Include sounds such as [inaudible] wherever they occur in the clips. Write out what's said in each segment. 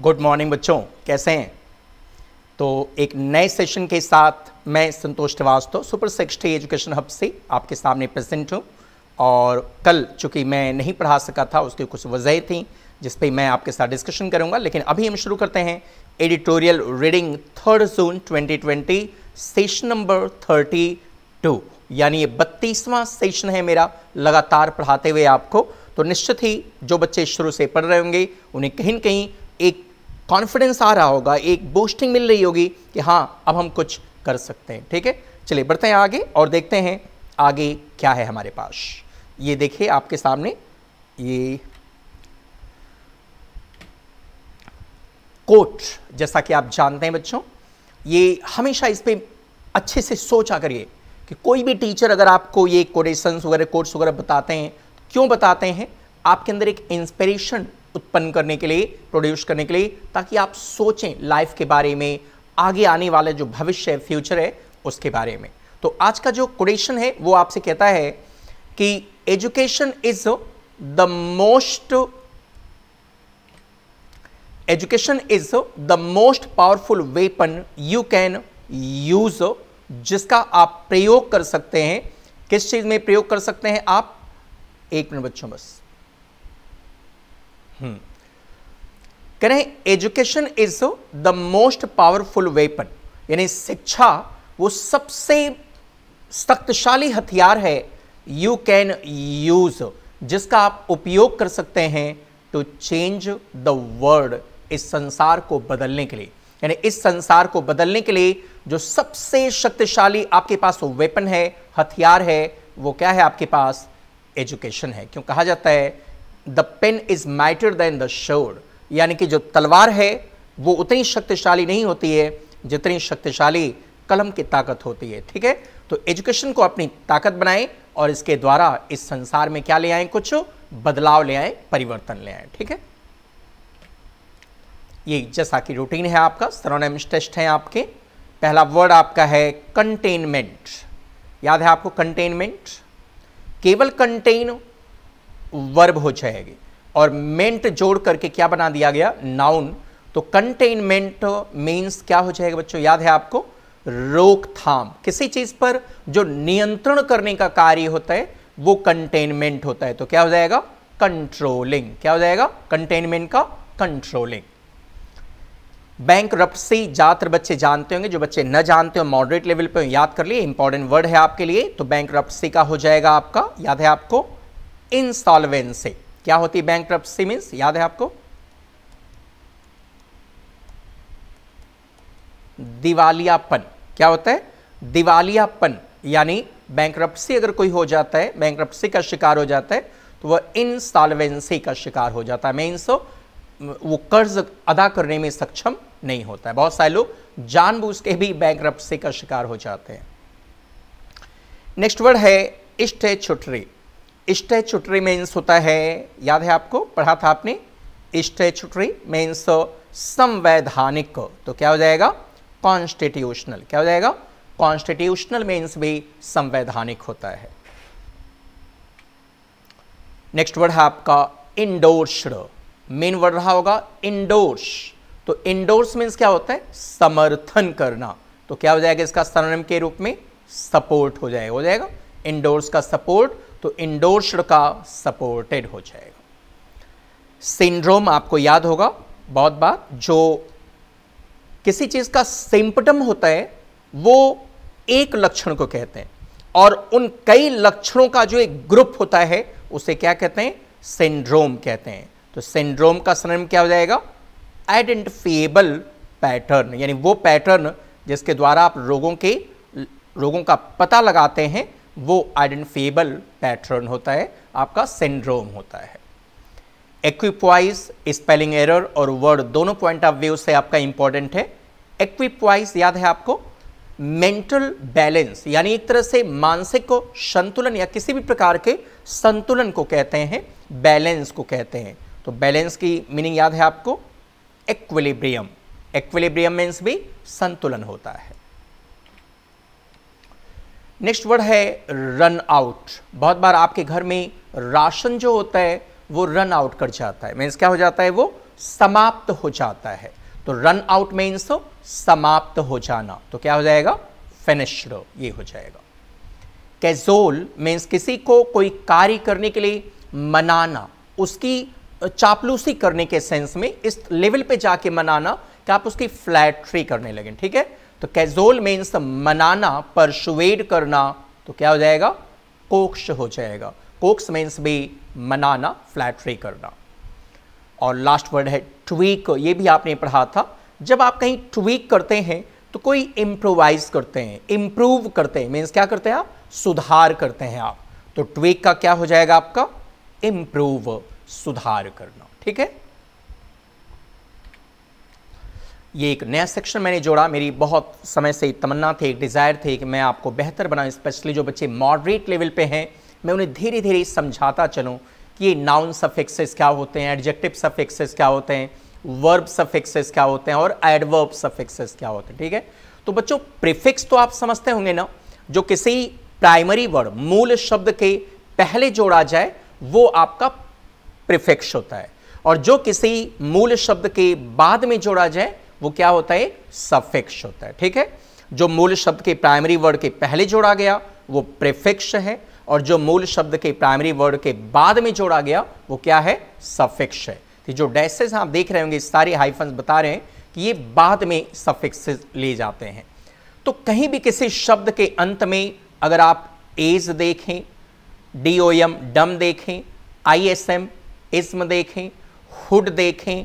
Good morning बच्चों कैसे हैं तो एक नए सेशन के साथ मैं Santosh Srivastava super secretary education hub से आपके सामने प्रेजेंट हूँ और कल चूंकि मैं नहीं पढ़ा सका था उसकी कुछ वजह थी जिस पे मैं आपके साथ डिस्कशन करूँगा लेकिन अभी हम शुरू करते हैं editorial reading third June 2020 session number 32 यानी ये बत्तीसवां सेशन है मेरा लगातार पढ़ाते हुए आपको तो निश्चित ही जो बच्चे शुरू से पढ़ रहे होंगे उन्हें कहीं कहीं एक कॉन्फिडेंस आ रहा होगा एक बूस्टिंग मिल रही होगी कि हाँ अब हम कुछ कर सकते हैं ठीक है चलिए बढ़ते हैं आगे और देखते हैं आगे क्या है हमारे पास ये देखिए आपके सामने ये कोट जैसा कि आप जानते हैं बच्चों ये हमेशा इस पर अच्छे से सोचा करिए कि कोई भी टीचर अगर आपको ये कोटेशंस वगैरह कोट्स वगैरह बताते हैं तो क्यों बताते हैं आपके अंदर एक इंस्पिरेशन उत्पन्न करने के लिए प्रोड्यूस करने के लिए ताकि आप सोचें लाइफ के बारे में आगे आने वाला जो भविष्य है फ्यूचर है उसके बारे में तो आज का जो कोडेशन है वो आपसे कहता है कि education is the most education is the most powerful weapon you can use जिसका आप प्रयोग कर सकते हैं किस चीज में प्रयोग कर सकते हैं आप एक मिनट बच्चों बस कह रहे हैं education is the most powerful weapon यानी शिक्षा वो सबसे शक्तिशाली हथियार है यू कैन यूज जिसका आप उपयोग कर सकते हैं टू चेंज द वर्ल्ड इस संसार को बदलने के लिए यानी इस संसार को बदलने के लिए जो सबसे शक्तिशाली आपके पास वेपन है हथियार है वो क्या है आपके पास एजुकेशन है क्यों कहा जाता है the pen is mightier than the sword यानी कि जो तलवार है वो उतनी शक्तिशाली नहीं होती है जितनी शक्तिशाली कलम की ताकत होती है ठीक है तो एजुकेशन को अपनी ताकत बनाएं और इसके द्वारा इस संसार में क्या ले आए कुछ बदलाव ले आए परिवर्तन ले आए ठीक है ये जैसा कि रूटीन है आपका सरोनेम्स टेस्ट है आपके पहला वर्ड आपका है कंटेनमेंट याद है आपको कंटेनमेंट केवल कंटेन वर्ब हो जाएगी और मेंट जोड़ करके क्या बना दिया गया नाउन तो कंटेनमेंट मीन्स क्या हो जाएगा बच्चों याद है आपको रोकथाम किसी चीज पर जो नियंत्रण करने का कार्य होता है वो कंटेनमेंट होता है तो क्या हो जाएगा कंट्रोलिंग क्या हो जाएगा कंटेनमेंट का कंट्रोलिंग बैंक रप्सी ज़्यादातर बच्चे जानते होंगे जो बच्चे न जानते हो मॉडरेट लेवल पे याद कर लिए इंपॉर्टेंट वर्ड है आपके लिए तो बैंक रप्सी का हो जाएगा आपका याद है आपको इंसॉल्वेंसी क्या होती है क्रप्सी मीन्स याद है आपको दिवालियापन क्या होता है दिवालियापन यानी बैंक अगर कोई हो जाता है बैंक का शिकार हो जाता है तो वह इंसॉल्वेंसी का शिकार हो जाता है मीन्स तो, वो कर्ज अदा करने में सक्षम नहीं होता है बहुत सारे लोग जानबूझ के भी बैंक का शिकार हो जाते हैं नेक्स्ट वर्ड है इष्ट छुटरी स्टैचुटरी मेंस होता है याद है आपको पढ़ा था आपने स्टैचुटरी मेंस संवैधानिक तो क्या हो जाएगा कॉन्स्टिट्यूशनल क्या हो जाएगा कॉन्स्टिट्यूशनल मेंस भी संवैधानिक होता है नेक्स्ट वर्ड है आपका इंडोर्स्ड मेन वर्ड रहा होगा इंडोर्स तो इंडोर्स मीन्स क्या होता है समर्थन करना तो क्या हो जाएगा इसका सरनेम के रूप में सपोर्ट हो जाएगा हो जाएगा इंडोर्स का सपोर्ट तो इंडोर्स्ड का सपोर्टेड हो जाएगा सिंड्रोम आपको याद होगा बहुत बार जो किसी चीज़ का सिम्पटम होता है वो एक लक्षण को कहते हैं और उन कई लक्षणों का जो एक ग्रुप होता है उसे क्या कहते हैं सिंड्रोम कहते हैं तो सिंड्रोम का सरनेम क्या हो जाएगा आइडेंटिफिएबल पैटर्न यानी वो पैटर्न जिसके द्वारा आप रोगों के रोगों का पता लगाते हैं वो आइडेंटिफेबल पैटर्न होता है आपका सिंड्रोम होता है एक्विपवाइज स्पेलिंग एरर और वर्ड दोनों पॉइंट ऑफ व्यू से आपका इंपॉर्टेंट है एक्विपवाइज याद है आपको मेंटल बैलेंस यानी एक तरह से मानसिक को संतुलन या किसी भी प्रकार के संतुलन को कहते हैं बैलेंस को कहते हैं तो बैलेंस की मीनिंग याद है आपको एक्विलिब्रियम एक्विलिब्रियम मीन्स भी संतुलन होता है नेक्स्ट वर्ड है रन आउट बहुत बार आपके घर में राशन जो होता है वो रन आउट कर जाता है मीन्स क्या हो जाता है वो समाप्त हो जाता है तो रन आउट मीन्स समाप्त हो जाना तो क्या हो जाएगा फिनिश्ड ये हो जाएगा कैजोल मीन्स किसी को कोई कार्य करने के लिए मनाना उसकी चापलूसी करने के सेंस में इस लेवल पे जाके मनाना कि आप उसकी फ्लैटरी करने लगे ठीक है तो कैजोल मीन्स तो मनाना परसुएड करना तो क्या हो जाएगा कोक्स हो जाएगा कोक्स मीन्स भी मनाना फ्लैटरी करना और लास्ट वर्ड है ट्वीक ये भी आपने पढ़ा था जब आप कहीं ट्वीक करते हैं तो कोई इंप्रोवाइज करते हैं इंप्रूव करते हैं मीन्स क्या करते हैं आप सुधार करते हैं आप तो ट्वीक का क्या हो जाएगा आपका इंप्रूव सुधार करना ठीक है ये एक नया सेक्शन मैंने जोड़ा मेरी बहुत समय से तमन्ना थी एक डिज़ायर थी कि मैं आपको बेहतर बनाऊँ स्पेशली जो बच्चे मॉडरेट लेवल पे हैं मैं उन्हें धीरे धीरे समझाता चलूँ कि ये नाउन सफिक्सेस क्या होते हैं एडजेक्टिव सफिक्सेस क्या होते हैं वर्ब सफिक्सेस क्या होते हैं और एडवर्ब सफिक्सेस क्या होते हैं ठीक है तो बच्चों प्रिफिक्स तो आप समझते होंगे ना जो किसी प्राइमरी वर्ड मूल शब्द के पहले जोड़ा जाए वो आपका प्रिफिक्स होता है और जो किसी मूल शब्द के बाद में जोड़ा जाए वो क्या होता है सफिक्स होता है ठीक है जो मूल शब्द के प्राइमरी वर्ड के पहले जोड़ा गया वो प्रेफिक्स है और जो मूल शब्द के प्राइमरी वर्ड के बाद में जोड़ा गया वो क्या है सफिक्स है तो जो डैसेज आप देख रहे होंगे सारे हाइफन्स बता रहे हैं कि ये बाद में सफिक्स ले जाते हैं तो कहीं भी किसी शब्द के अंत में अगर आप एज देखें डी ओ एम डम देखें आई एस एम इसम देखें हुड देखें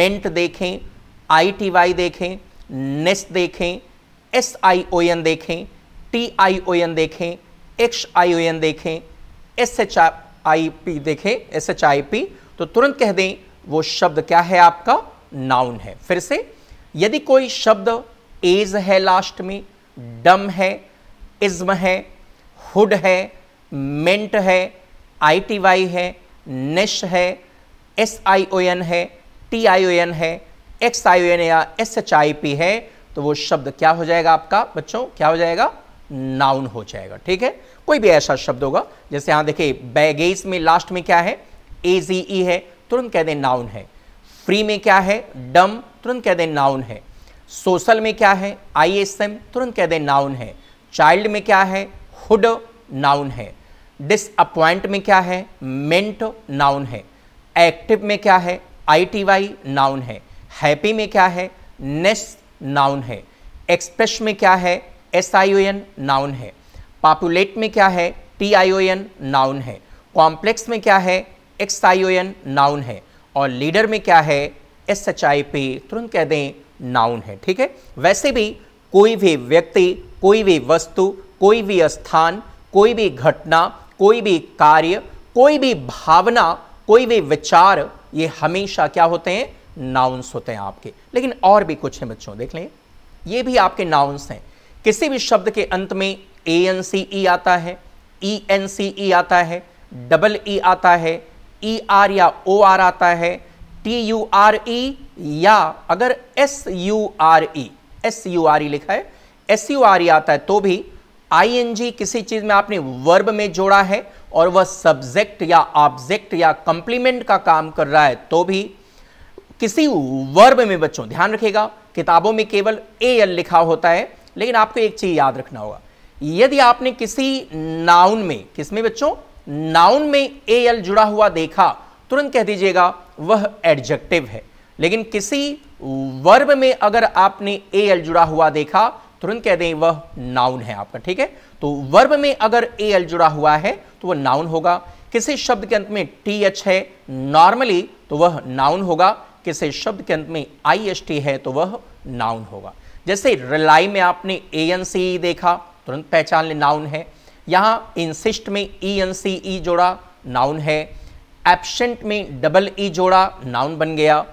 मिंट देखें आई टी वाई देखें नेस e देखें एस आई ओ एन देखें टी आई ओ एन देखें एक्स आई ओ एन देखें एस एच आई पी देखें एस एच आई पी तो तुरंत कह दें वो शब्द क्या है आपका नाउन है फिर से यदि कोई शब्द एज है लास्ट में डम है इज्म है हुड है मेंट है आई टी वाई है नेश e है एस आई ओ एन है टी आई ओ एन है एक्स आई एन या एस एच आई पी है तो वो शब्द क्या हो जाएगा आपका बच्चों क्या हो जाएगा नाउन हो जाएगा ठीक है कोई भी ऐसा शब्द होगा जैसे यहां देखिए बैगेज में लास्ट में क्या है ए जी ई है तुरंत कह दें नाउन है फ्री में क्या है डम तुरंत कह दें नाउन है सोशल में क्या है आई एस एम तुरंत कह दें नाउन है चाइल्ड में क्या है हुड नाउन है डिसअपॉइंट में क्या है मेंट नाउन है एक्टिव में क्या है आई टी वाई नाउन है हैप्पी में क्या है नेस नाउन है एक्सप्रेस में क्या है S I O N noun है पॉपुलेट में क्या है T I O N noun है कॉम्प्लेक्स में क्या है X I O N noun है और लीडर में क्या है एस एच आई पी तुरंत कह दें नाउन है ठीक है वैसे भी कोई भी व्यक्ति कोई भी वस्तु कोई भी स्थान कोई भी घटना कोई भी कार्य कोई भी भावना कोई भी विचार ये हमेशा क्या होते हैं नाउन्स होते हैं आपके लेकिन और भी कुछ हैं बच्चों देख लें ये भी आपके नाउन्स हैं किसी भी शब्द के अंत में ए एन सी ई आता है ई एन सी ई आता है डबल ई e आता है ई e आर या ओ आर आता है टी यू आर ई या अगर S U R E S U R E लिखा है एस यू आर ई आता है तो भी आई एन जी किसी चीज़ में आपने वर्ब में जोड़ा है और वह सब्जेक्ट या ऑब्जेक्ट या कंप्लीमेंट का काम कर रहा है तो भी किसी वर्ब में बच्चों ध्यान रखिएगा किताबों में केवल ए एल लिखा होता है लेकिन आपको एक चीज याद रखना होगा यदि आपने किसी नाउन में किसमें बच्चों नाउन में ए एल जुड़ा हुआ देखा तुरंत कह दीजिएगा वह एडजेक्टिव है लेकिन किसी वर्ब में अगर आपने ए एल जुड़ा हुआ देखा तुरंत कह दें वह नाउन है आपका ठीक है तो वर्ब में अगर ए एल जुड़ा हुआ है तो वह नाउन होगा किसी शब्द के अंत में टी एच है नॉर्मली तो वह नाउन होगा किसी शब्द के अंत में आई एस टी है तो वह नाउन होगा जैसे रिलाई में आपने ए एन सी ई देखा तुरंत पहचान ले नाउन है यहां इंसिस्ट में ई एन सी ई जोड़ा नाउन है एबसेंट में डबल ई e जोड़ा नाउन बन गया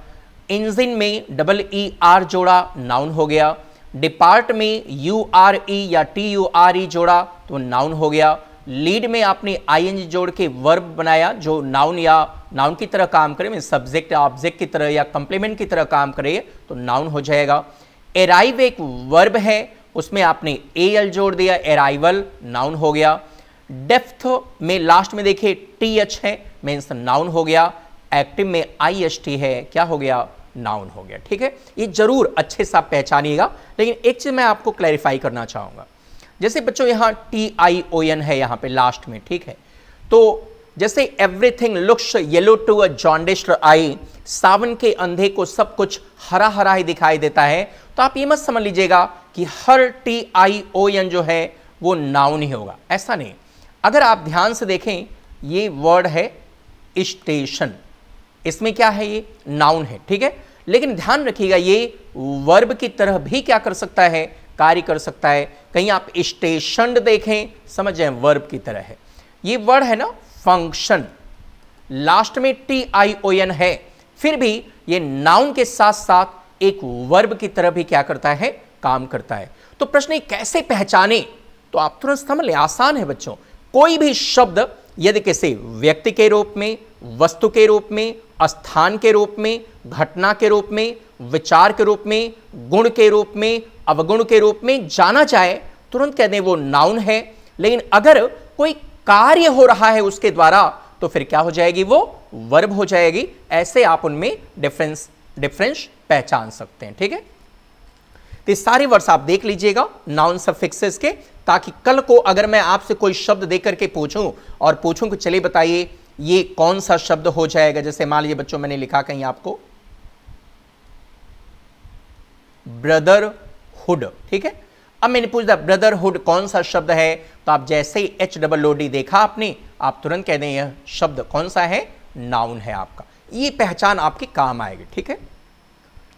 इंजिन में डबल ई आर जोड़ा नाउन हो गया डिपार्ट में यू आर ई या टी यू आर ई जोड़ा तो नाउन हो गया लीड में आपने आई जोड़ के वर्ब बनाया जो नाउन या नाउन की तरह काम करे मीन सब्जेक्ट या ऑब्जेक्ट की तरह या कंप्लीमेंट की तरह काम करे तो नाउन हो जाएगा एराइव एक वर्ब है उसमें आपने ए एल जोड़ दिया एराइवल नाउन हो गया डेफ्थ में लास्ट में देखिए टी एच है मीन्स नाउन हो गया एक्टिव में आई एस टी है क्या हो गया नाउन हो गया ठीक है ये जरूर अच्छे से आप पहचानिएगा लेकिन एक चीज़ मैं आपको क्लैरिफाई करना चाहूंगा जैसे बच्चों यहां टी आई ओ एन है यहां पे लास्ट में ठीक है तो जैसे everything looks yellow to a jaundiced eye सावन के अंधे को सब कुछ हरा हरा ही दिखाई देता है तो आप ये मत समझ लीजिएगा कि हर टी आई ओ एन जो है वो नाउन ही होगा ऐसा नहीं अगर आप ध्यान से देखें ये वर्ड है स्टेशन इसमें क्या है ये नाउन है ठीक है लेकिन ध्यान रखिएगा ये वर्ब की तरह भी क्या कर सकता है कार्य कर सकता है कहीं आप स्टेशन देखें समझ जाए वर्ब की तरह है ये वर्ड है ना फंक्शन लास्ट में टी आई ओ एन है फिर भी ये नाउन के साथ साथ एक वर्ब की तरह भी क्या करता है काम करता है तो प्रश्न कैसे पहचाने तो आप तुरंत समझ लें आसान है बच्चों कोई भी शब्द यदि किसी व्यक्ति के रूप में वस्तु के रूप में स्थान के रूप में घटना के रूप में विचार के रूप में गुण के रूप में अवगुण के रूप में जाना जाए तुरंत कह दें वो नाउन है लेकिन अगर कोई कार्य हो रहा है उसके द्वारा तो फिर क्या हो जाएगी वो वर्ब हो जाएगी ऐसे आप उनमें डिफरेंस डिफरेंस पहचान सकते हैं ठीक है तो सारे वर्ड्स आप देख लीजिएगा नाउन सफिक्सेस के ताकि कल को अगर मैं आपसे कोई शब्द दे करके पूछूं और पूछूं कि चलिए बताइए ये कौन सा शब्द हो जाएगा जैसे मान लीजिए बच्चों मैंने लिखा कहीं आपको ब्रदरहुड ठीक है अब मैंने पूछ दिया ब्रदरहुड कौन सा शब्द है तो आप जैसे ही एच डबल ओ डी देखा आपने आप तुरंत कह दें यह शब्द कौन सा है नाउन है आपका ये पहचान आपके काम आएगी ठीक है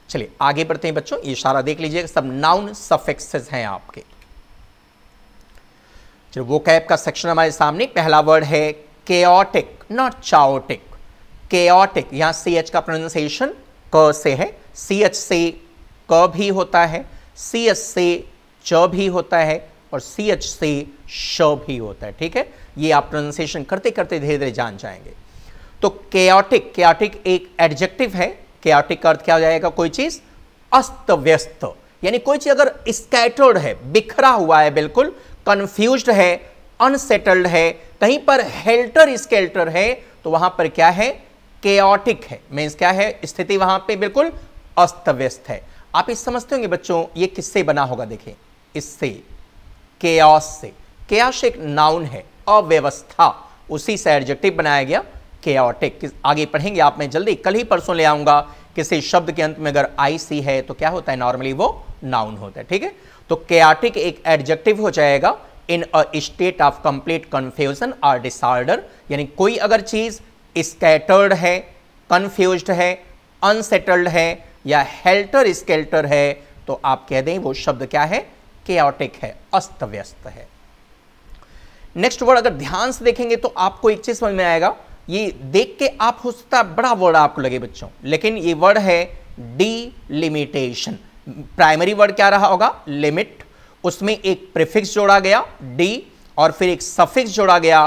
चलिए आगे बढ़ते हैं बच्चों ये इशारा देख लीजिएगा सब नाउन सफेक्सेस हैं आपके चलो वो कैप का सेक्शन हमारे सामने पहला वर्ड है केओटिक नॉट चाओटिक केओटिक यहां सी एच का प्रोनाउंसिएशन क से है सी एच से क भी होता है सी एच से च भी होता है और सी एच से श भी होता है ठीक है ये आप प्रोनाउंसिएशन करते करते धीरे धीरे जान जाएंगे तो केओटिक केओटिक एक एडजेक्टिव है केओटिक का अर्थ क्या हो जाएगा कोई चीज़ अस्त व्यस्त यानी कोई चीज़ अगर स्कैटर्ड है बिखरा हुआ है बिल्कुल कंफ्यूज है अनसेटल्ड है कहीं पर हेल्टर स्केल्टर है तो वहां पर क्या है केओटिक है मीन्स क्या है स्थिति वहां पे बिल्कुल अस्त व्यस्त है आप इस समझते होंगे बच्चों ये किससे बना होगा देखें इससे केयास से केयास एक नाउन है अव्यवस्था उसी से एडजेक्टिव बनाया गया केयाटिक आगे पढ़ेंगे आप मैं जल्दी कल ही परसों ले आऊंगा किसी शब्द के अंत में अगर आई सी है तो क्या होता है नॉर्मली वो नाउन होता है ठीक है तो केयाटिक एक एडजेक्टिव हो जाएगा in a state of complete confusion और डिसऑर्डर यानी कोई अगर चीज स्कैटर्ड है कंफ्यूज है अनसेटल्ड है या हेल्टर स्केल्टर है तो आप कह दें वो शब्द क्या है केटिक है अस्त व्यस्त है नेक्स्ट वर्ड अगर ध्यान से देखेंगे तो आपको एक चीज समझ में आएगा ये देख के आप हो सकता है बड़ा वर्ड आपको लगे बच्चों लेकिन ये वर्ड है डीलिमिटेशन प्राइमरी वर्ड क्या रहा होगा लिमिट उसमें एक प्रिफिक्स जोड़ा गया डी और फिर एक सफिक्स जोड़ा गया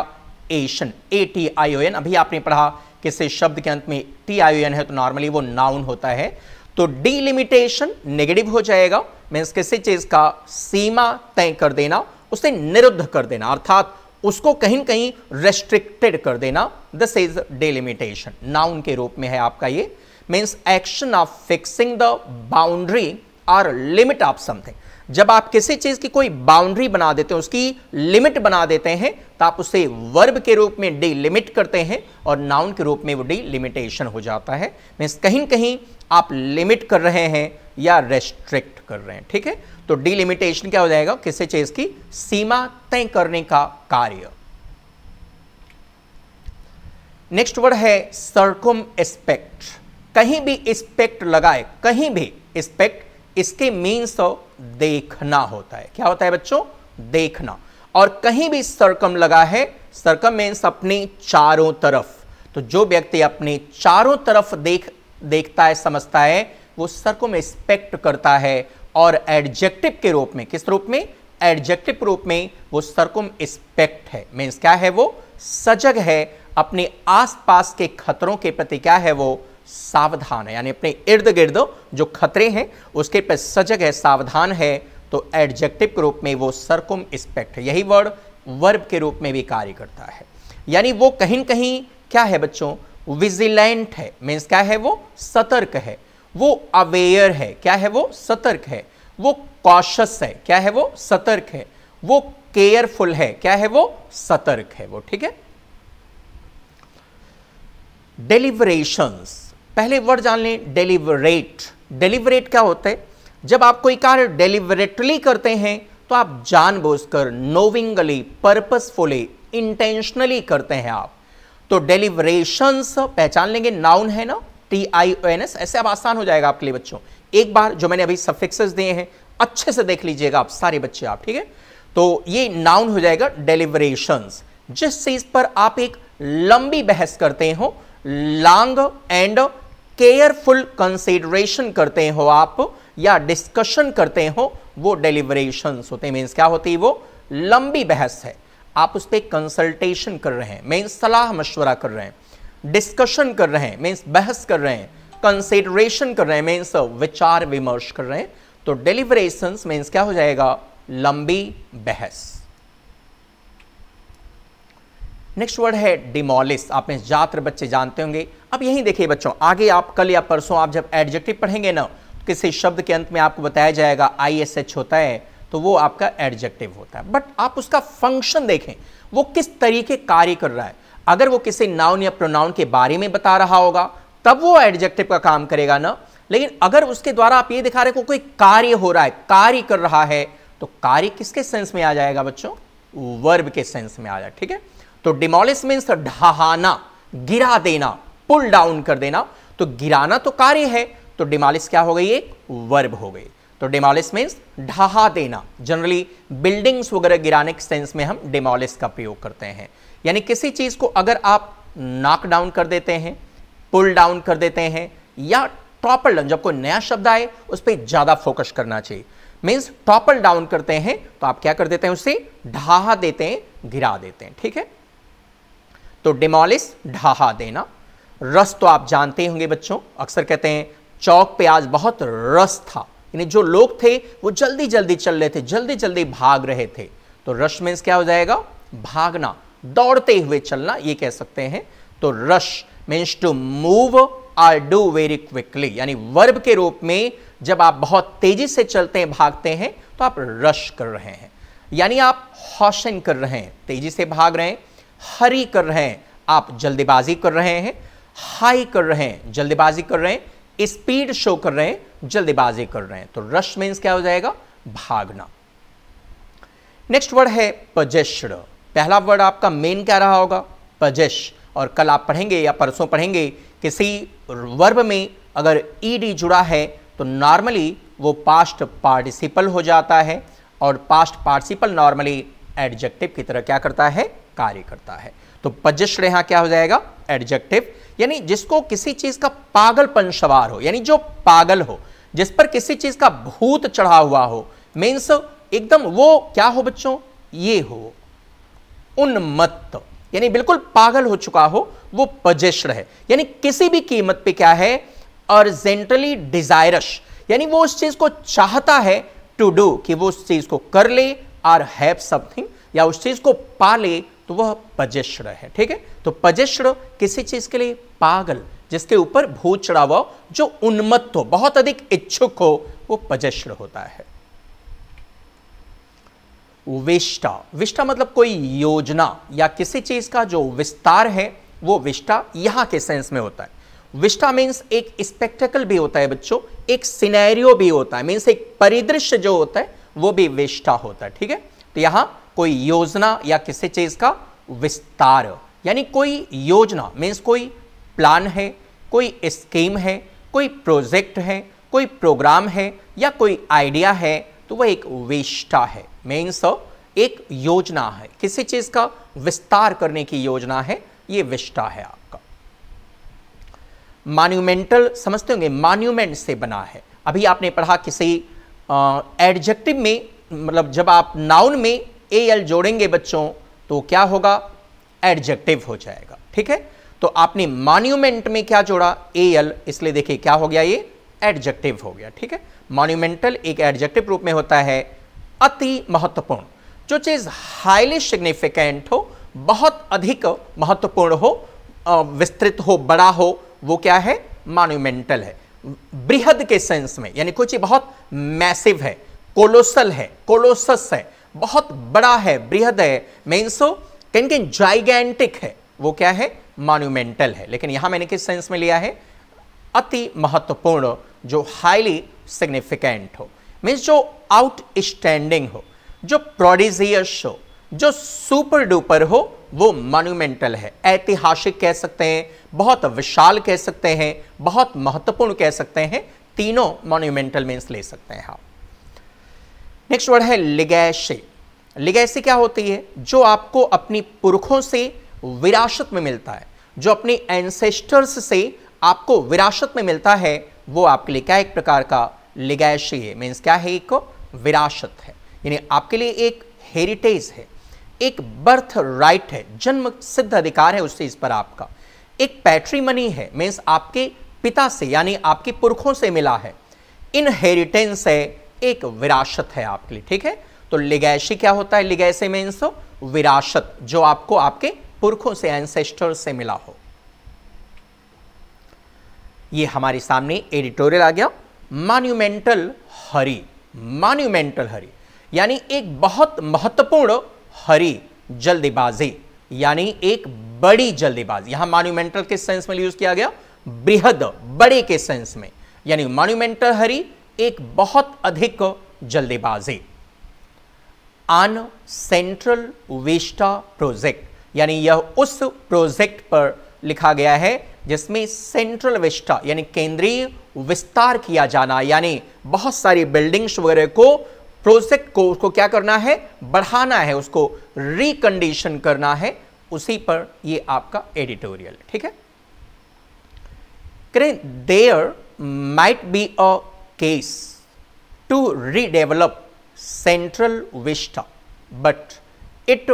एशन A T I O N अभी आपने पढ़ा किसी शब्द के अंत में टी आई ओ एन है तो नॉर्मली वो नाउन होता है तो डिलिमिटेशन नेगेटिव हो जाएगा मीन्स किसी चीज का सीमा तय कर देना उसे निरुद्ध कर देना अर्थात उसको कहीं कहीं रेस्ट्रिक्टेड कर देना दिस इज डिलिमिटेशन नाउन के रूप में है आपका ये means action of fixing the boundary or limit of something जब आप किसी चीज की कोई बाउंड्री बना देते हैं उसकी लिमिट बना देते हैं तो आप उसे वर्ब के रूप में डी लिमिट करते हैं और नाउन के रूप में वो डी लिमिटेशन हो जाता है मीन्स कहीं कहीं आप लिमिट कर रहे हैं या रेस्ट्रिक्ट कर रहे हैं ठीक है तो डिलिमिटेशन क्या हो जाएगा किसी चीज की सीमा तय करने का कार्य नेक्स्ट वर्ड है सर्कुम एस्पेक्ट कहीं भी स्पेक्ट लगाए कहीं भी स्पेक्ट इसके मीन्स तो देखना होता है क्या होता है बच्चों देखना और कहीं भी सरकम लगा है सरकम मीन्स अपने चारों तरफ तो जो व्यक्ति अपने चारों तरफ देख देखता है समझता है वो सरकम एक्सपेक्ट करता है और एडजेक्टिव के रूप में किस रूप में एडजेक्टिव रूप में वो सरकुम एक्सपेक्ट है मीन्स क्या है वो सजग है अपने आसपास के खतरों के प्रति क्या है वो सावधान है यानी अपने इर्द गिर्द जो खतरे हैं उसके पर सजग है सावधान है तो एडजेक्टिव के रूप में वो सरकुम स्पेक्ट यही वर्ड वर्ब के रूप में भी कार्य करता है यानी वो कहीं कहीं क्या है बच्चों विजिलेंट है मीन्स क्या है वो सतर्क है वो अवेयर है क्या है वो सतर्क है वो कॉशस है क्या है वो सतर्क है वो केयरफुल है क्या है वो सतर्क है वो ठीक है डिलीवरेशंस पहले वर्ड जान लें डेलीवरेट डेलीवरेट क्या होता है जब आप कोई कार्य डेलीवरेटली करते हैं तो आप जानबूझकर नोविंगली पर्पसफुली इंटेंशनली करते हैं आप तो डेलीवरेशंस पहचान लेंगे नाउन है ना T I O N S ऐसे अब आसान हो जाएगा आपके लिए बच्चों एक बार जो मैंने अभी सफिक्सेस दिए हैं अच्छे से देख लीजिएगा आप सारे बच्चे आप ठीक है तो ये नाउन हो जाएगा डेलीवरेशंस जिस चीज पर आप एक लंबी बहस करते हो लॉन्ग एंड केयरफुल कंसिडरेशन करते हो आप या डिस्कशन करते हो वो डेलीवरेशन होते हैं मीन्स क्या होती है वो लंबी बहस है आप उस पर कंसल्टेशन कर रहे हैं मीन्स सलाह मशवरा कर रहे हैं डिस्कशन कर रहे हैं मीन्स बहस कर रहे हैं कंसिडरेशन कर रहे हैं मीन्स विचार विमर्श कर रहे हैं तो डेलीवरेशन मीन्स क्या हो जाएगा लंबी बहस नेक्स्ट वर्ड है डिमोलिस आप में जात्र बच्चे जानते होंगे अब यहीं देखिए बच्चों आगे आप कल या परसों आप जब एडजेक्टिव पढ़ेंगे ना तो किसी शब्द के अंत में आपको बताया जाएगा आई एस एच होता है तो वो आपका एडजेक्टिव होता है बट आप उसका फंक्शन देखें वो किस तरीके कार्य कर रहा है अगर वो किसी नाउन या प्रोनाउन के बारे में बता रहा होगा तब वो एडजेक्टिव का काम करेगा ना लेकिन अगर उसके द्वारा आप ये दिखा रहे हो कोई कार्य हो रहा है कार्य कर रहा है तो कार्य किसके सेंस में आ जाएगा बच्चों वर्ब के सेंस में आ जाएगा ठीक है तो डिमोलिश मीन्स ढहाना गिरा देना पुल डाउन कर देना तो गिराना तो कार्य है तो डिमोलिश क्या हो गई एक वर्ब हो गई तो डिमोलिश मीन्स ढहा देना जनरली बिल्डिंग्स वगैरह गिराने के सेंस में हम डिमोलिश का प्रयोग करते हैं यानी किसी चीज़ को अगर आप नाक डाउन कर देते हैं पुल डाउन कर देते हैं या टॉपल डाउन जब कोई नया शब्द आए उस पर ज़्यादा फोकस करना चाहिए मीन्स टॉपल डाउन करते हैं तो आप क्या कर देते हैं उसे ढहा देते हैं गिरा देते हैं ठीक है तो डिमोलिस ढहा देना रस तो आप जानते होंगे बच्चों अक्सर कहते हैं चौक पे आज बहुत रस था यानी जो लोग थे वो जल्दी जल्दी चल रहे थे जल्दी जल्दी भाग रहे थे तो रश मीन्स क्या हो जाएगा भागना दौड़ते हुए चलना ये कह सकते हैं तो rush means to move or do very quickly यानी वर्ब के रूप में जब आप बहुत तेजी से चलते हैं भागते हैं तो आप रश कर रहे हैं यानी आप हौशन कर रहे हैं तेजी से भाग रहे हैं हरी कर रहे हैं आप जल्दबाजी कर रहे हैं हाई कर रहे हैं जल्दबाजी कर रहे हैं स्पीड शो कर रहे हैं जल्दबाजी कर रहे हैं तो रश मीन्स क्या हो जाएगा भागना नेक्स्ट वर्ड है पजेश्र पहला वर्ड आपका मेन क्या रहा होगा पजेश और कल आप पढ़ेंगे या परसों पढ़ेंगे किसी वर्ब में अगर ईडी जुड़ा है तो नॉर्मली वो पास्ट पार्टिसिपल हो जाता है और पास्ट पार्टिसिपल नॉर्मली एडजेक्टिव की तरह क्या करता है कार्य करता है तो पजिश्र यहां क्या हो जाएगा एडजेक्टिव यानी जिसको किसी चीज का पागलपन सवार हो यानी जो पागल हो जिस पर किसी चीज का भूत चढ़ा हुआ हो मीन्स एकदम वो क्या हो बच्चों ये हो उन्मत्त यानी बिल्कुल पागल हो चुका हो वो पजिश्र है यानी किसी भी कीमत पे क्या है अर्जेंटली डिजायरस यानी वो उस चीज को चाहता है टू डू कि वो उस चीज को कर ले और हैव समथिंग या उस चीज को पा ले तो वह पजेश्र है ठीक है तो पजेश्र किसी चीज के लिए पागल जिसके ऊपर भू चढ़ावा जो उन्मत्त हो बहुत अधिक इच्छुक हो वो पजेश्र होता है विष्टा विष्टा मतलब कोई योजना या किसी चीज का जो विस्तार है वो विष्टा यहां के सेंस में होता है विष्टा मीन्स एक स्पेक्टेकल भी होता है बच्चों एक सिनेरियो भी होता है मीन्स एक परिदृश्य जो होता है वो भी विष्टा होता है ठीक है तो यहां कोई योजना या किसी चीज़ का विस्तार यानी कोई योजना मीन्स कोई प्लान है कोई स्कीम है कोई प्रोजेक्ट है कोई प्रोग्राम है या कोई आइडिया है तो वह एक वेष्टा है मीन्स एक योजना है किसी चीज़ का विस्तार करने की योजना है ये विष्टा है आपका मान्यूमेंटल समझते होंगे मान्यूमेंट से बना है अभी आपने पढ़ा किसी एडजेक्टिव में मतलब जब आप नाउन में ए एल जोड़ेंगे बच्चों तो क्या होगा एडजेक्टिव हो जाएगा ठीक है तो आपने मॉन्यूमेंट में क्या जोड़ा ए एल इसलिए देखिए क्या हो गया ये एडजेक्टिव हो गया ठीक है मॉन्यूमेंटल एक एडजेक्टिव रूप में होता है अति महत्वपूर्ण जो चीज़ हाईली सिग्निफिकेंट हो बहुत अधिक महत्वपूर्ण हो विस्तृत हो बड़ा हो वो क्या है मॉन्यूमेंटल है बृहद के सेंस में यानी कुछ बहुत मैसिव है कोलोसल है कोलोसस है बहुत बड़ा है बृहद है मेन्सो तो सो कहीं कहीं जाइगेंटिक है वो क्या है मॉन्यूमेंटल है लेकिन यहां मैंने किस सेंस में लिया है अति महत्वपूर्ण जो हाईली सिग्निफिकेंट हो मीन्स जो आउटस्टैंडिंग हो जो प्रोडिजियस हो जो सुपर डुपर हो वो मॉन्यूमेंटल है ऐतिहासिक कह सकते हैं बहुत विशाल कह सकते हैं बहुत महत्वपूर्ण कह सकते हैं तीनों मॉन्यूमेंटल मीन्स ले सकते हैं आप हाँ। नेक्स्ट वर्ड है लिगैशे लिगैसे क्या होती है जो आपको अपनी पुरखों से विरासत में मिलता है जो अपने एंसेस्टर्स से आपको विरासत में मिलता है वो आपके लिए क्या एक प्रकार का लिगैशी है मीन्स क्या है एक विरासत है यानी आपके लिए एक हेरिटेज है एक बर्थ राइट है जन्म सिद्ध अधिकार है उस चीज पर आपका एक पैट्रीमनी है मीन्स आपके पिता से यानी आपके पुरखों से मिला है इनहेरिटेंस है एक विरासत है आपके लिए ठीक है तो लिगैसी क्या होता है लिगैसी मीन्स तो विरासत जो आपको आपके पुरखों से एंसेस्टर से मिला हो ये हमारे सामने एडिटोरियल आ गया मॉन्यूमेंटल हरी मॉन्यूमेंटल हरी यानी एक बहुत महत्वपूर्ण हरी जल्दीबाजी यानी एक बड़ी जल्दीबाजी यहां मॉन्यूमेंटल के सेंस में यूज किया गया बृहद बड़े के सेंस में यानी मॉन्यूमेंटल हरी एक बहुत अधिक जल्दबाजी आन सेंट्रल वेस्टा प्रोजेक्ट यानी यह उस प्रोजेक्ट पर लिखा गया है जिसमें सेंट्रल वेस्टा यानी केंद्रीय विस्तार किया जाना यानी बहुत सारी बिल्डिंग्स वगैरह को प्रोजेक्ट को उसको क्या करना है बढ़ाना है उसको रिकंडीशन करना है उसी पर ये आपका एडिटोरियल ठीक है there might be a case to redevelop central Vista, but it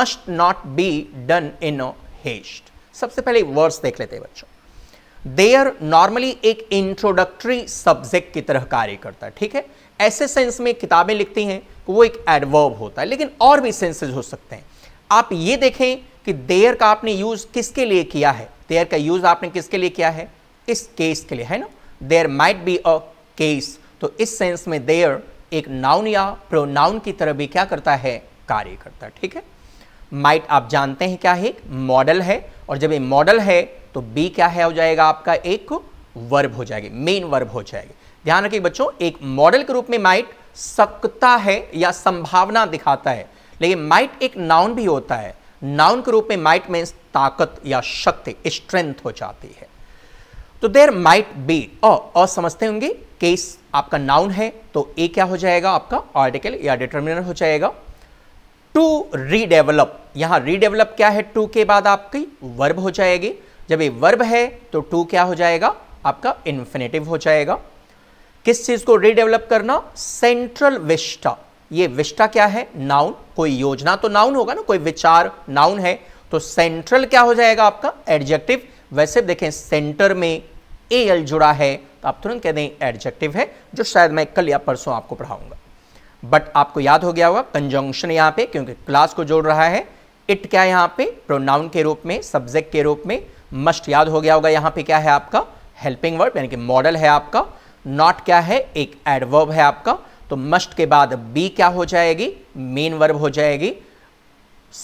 must not be done in a haste. सबसे पहले वर्ड्स देख लेते हैं बच्चों देयर नॉर्मली एक इंट्रोडक्टरी सब्जेक्ट की तरह कार्य करता है ठीक है ऐसे सेंस में किताबें लिखती हैं वो एक एडवर्ब होता है लेकिन और भी सेंसेज हो सकते हैं आप ये देखें कि देयर का आपने यूज किसके लिए किया है देयर का यूज आपने किसके लिए किया है इस केस के लिए है ना there might be a case तो इस सेंस में देयर एक नाउन या प्रोनाउन की तरह भी क्या करता है कार्य करता है ठीक है माइट आप जानते हैं क्या है एक मॉडल है और जब ये मॉडल है तो बी क्या है हो जाएगा आपका एक वर्ब हो जाएगी मेन वर्ब हो जाएगी ध्यान रखिए बच्चों एक मॉडल के रूप में माइट सकता है या संभावना दिखाता है लेकिन माइट एक नाउन भी होता है नाउन के रूप में माइट मीन्स ताकत या शक्ति स्ट्रेंथ हो जाती है तो देर माइट बी अ समझते होंगे केस आपका नाउन है तो ए क्या हो जाएगा आपका आर्टिकल या डिटर्मिनर हो जाएगा टू रीडेवलप यहां रीडेवलप क्या है टू के बाद आपकी वर्ब हो जाएगी जब ये वर्ब है तो टू क्या हो जाएगा आपका इन्फिनेटिव हो जाएगा किस चीज़ को रीडेवलप करना सेंट्रल विष्टा ये विष्टा क्या है नाउन कोई योजना तो नाउन होगा ना कोई विचार नाउन है तो सेंट्रल क्या हो जाएगा आपका एडजेक्टिव वैसे देखें सेंटर में ए एल जुड़ा है तो आप तुरंत कह दें एडजेक्टिव है जो शायद मैं कल या परसों आपको पढ़ाऊंगा बट आपको याद हो गया होगा कंजंक्शन यहाँ पे क्योंकि क्लास को जोड़ रहा है इट क्या यहाँ पे प्रोनाउन के रूप में सब्जेक्ट के रूप में मस्ट याद हो गया होगा यहाँ पे क्या है आपका हेल्पिंग वर्ड यानी कि मॉडल है आपका नॉट क्या है एक एडवर्ब है आपका तो मस्ट के बाद बी क्या हो जाएगी मेन वर्ब हो जाएगी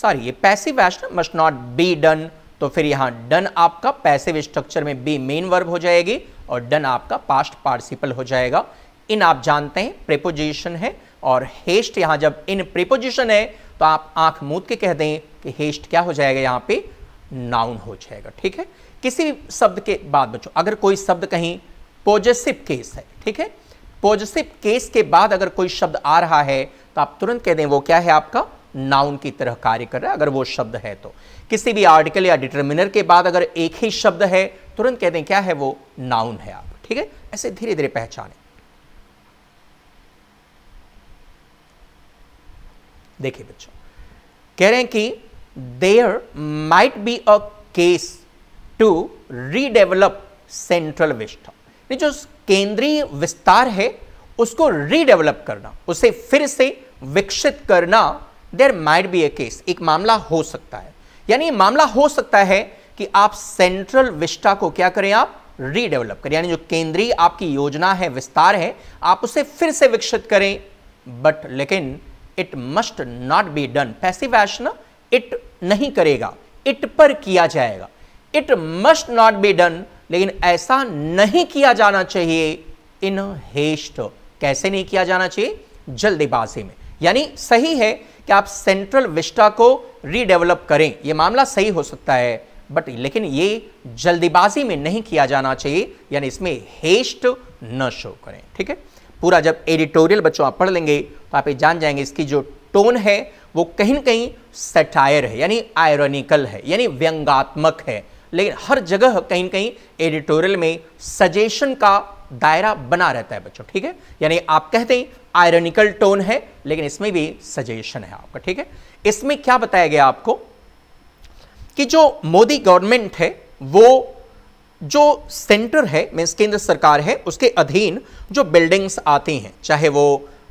सॉरी ये passive action must not be done तो फिर यहां डन आपका पैसिव स्ट्रक्चर में बी मेन वर्ब हो जाएगी और डन आपका पास्ट पार्सिपल हो जाएगा इन आप जानते हैं प्रिपोजिशन है और हेस्ट यहां जब इन प्रिपोजिशन है तो आप आंख मूद के कह दें कि हेस्ट क्या हो जाएगा यहां पे नाउन हो जाएगा ठीक है किसी शब्द के बाद बच्चों अगर कोई शब्द कहीं पॉजिटिव केस है ठीक है पॉजिटिव केस के बाद अगर कोई शब्द आ रहा है तो आप तुरंत कह दें वो क्या है आपका नाउन की तरह कार्य कर रहा है अगर वो शब्द है तो किसी भी आर्टिकल या डिटर्मिनर के बाद अगर एक ही शब्द है तुरंत कह दें क्या है वो नाउन है आप ठीक है ऐसे धीरे धीरे पहचाने देखिए बच्चों कह रहे हैं कि there might be a case to redevelop Central Vista जो केंद्रीय विस्तार है उसको रीडेवलप करना उसे फिर से विकसित करना there might be a case एक मामला हो सकता है यानी मामला हो सकता है कि आप सेंट्रल विस्टा को क्या करें आप रीडेवलप करें यानी जो केंद्रीय आपकी योजना है विस्तार है आप उसे फिर से विकसित करें बट लेकिन it must not be done passive action it नहीं करेगा इट पर किया जाएगा it must not be done लेकिन ऐसा नहीं किया जाना चाहिए इन हेस्ट कैसे नहीं किया जाना चाहिए जल्दबाजी में यानी सही है कि आप सेंट्रल विस्टा को रीडेवलप करें यह मामला सही हो सकता है बट लेकिन ये जल्दीबाजी में नहीं किया जाना चाहिए यानी इसमें हेस्ट न शो करें ठीक है पूरा जब एडिटोरियल बच्चों आप पढ़ लेंगे तो आप ये जान जाएंगे इसकी जो टोन है वो कहीं ना कहीं सेटायर है यानी आयरनिकल है यानी व्यंगात्मक है लेकिन हर जगह कहीं कहीं एडिटोरियल में सजेशन का दायरा बना रहता है बच्चों ठीक है यानी आप कहते हैं आयरनिकल टोन है लेकिन इसमें भी सजेशन है आपका ठीक है इसमें क्या बताया गया आपको कि जो मोदी गवर्नमेंट है वो जो सेंटर है मीन्स केंद्र सरकार है उसके अधीन जो बिल्डिंग्स आती हैं चाहे वो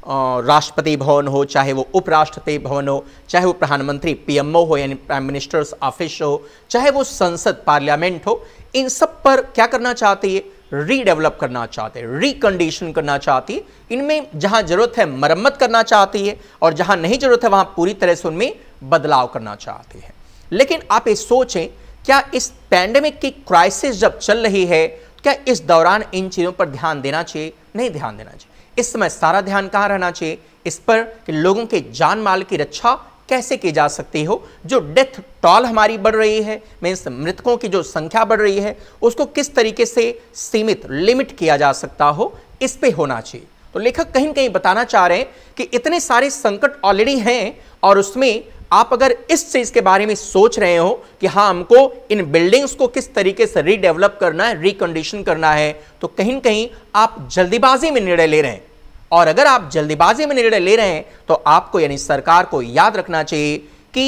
राष्ट्रपति भवन हो चाहे वो उपराष्ट्रपति भवन हो चाहे वो प्रधानमंत्री पीएमओ हो यानी प्राइम मिनिस्टर्स ऑफिस हो चाहे वो संसद पार्लियामेंट हो इन सब पर क्या करना चाहती है रीडेवलप करना चाहते हैं रिकंडीशन करना चाहती है इनमें जहां जरूरत है मरम्मत करना चाहती है और जहां नहीं जरूरत है वहां पूरी तरह से उनमें बदलाव करना चाहती है लेकिन आप ये सोचें क्या इस पैंडेमिक की क्राइसिस जब चल रही है क्या इस दौरान इन चीज़ों पर ध्यान देना चाहिए नहीं ध्यान देना चाहिए इस समय सारा ध्यान कहाँ रहना चाहिए इस पर कि लोगों के जान माल की रक्षा कैसे की जा सकती हो जो डेथ टॉल हमारी बढ़ रही है मीन्स मृतकों की जो संख्या बढ़ रही है उसको किस तरीके से सीमित लिमिट किया जा सकता हो इस पे होना चाहिए तो लेखक कहीं कहीं बताना चाह रहे हैं कि इतने सारे संकट ऑलरेडी हैं और उसमें आप अगर इस चीज़ के बारे में सोच रहे हो कि हाँ हमको इन बिल्डिंग्स को किस तरीके से रीडेवलप करना है रिकंडीशन करना है तो कहीं कहीं आप जल्दीबाजी में निर्णय ले रहे हैं और अगर आप जल्दीबाजी में निर्णय ले रहे हैं तो आपको यानी सरकार को याद रखना चाहिए कि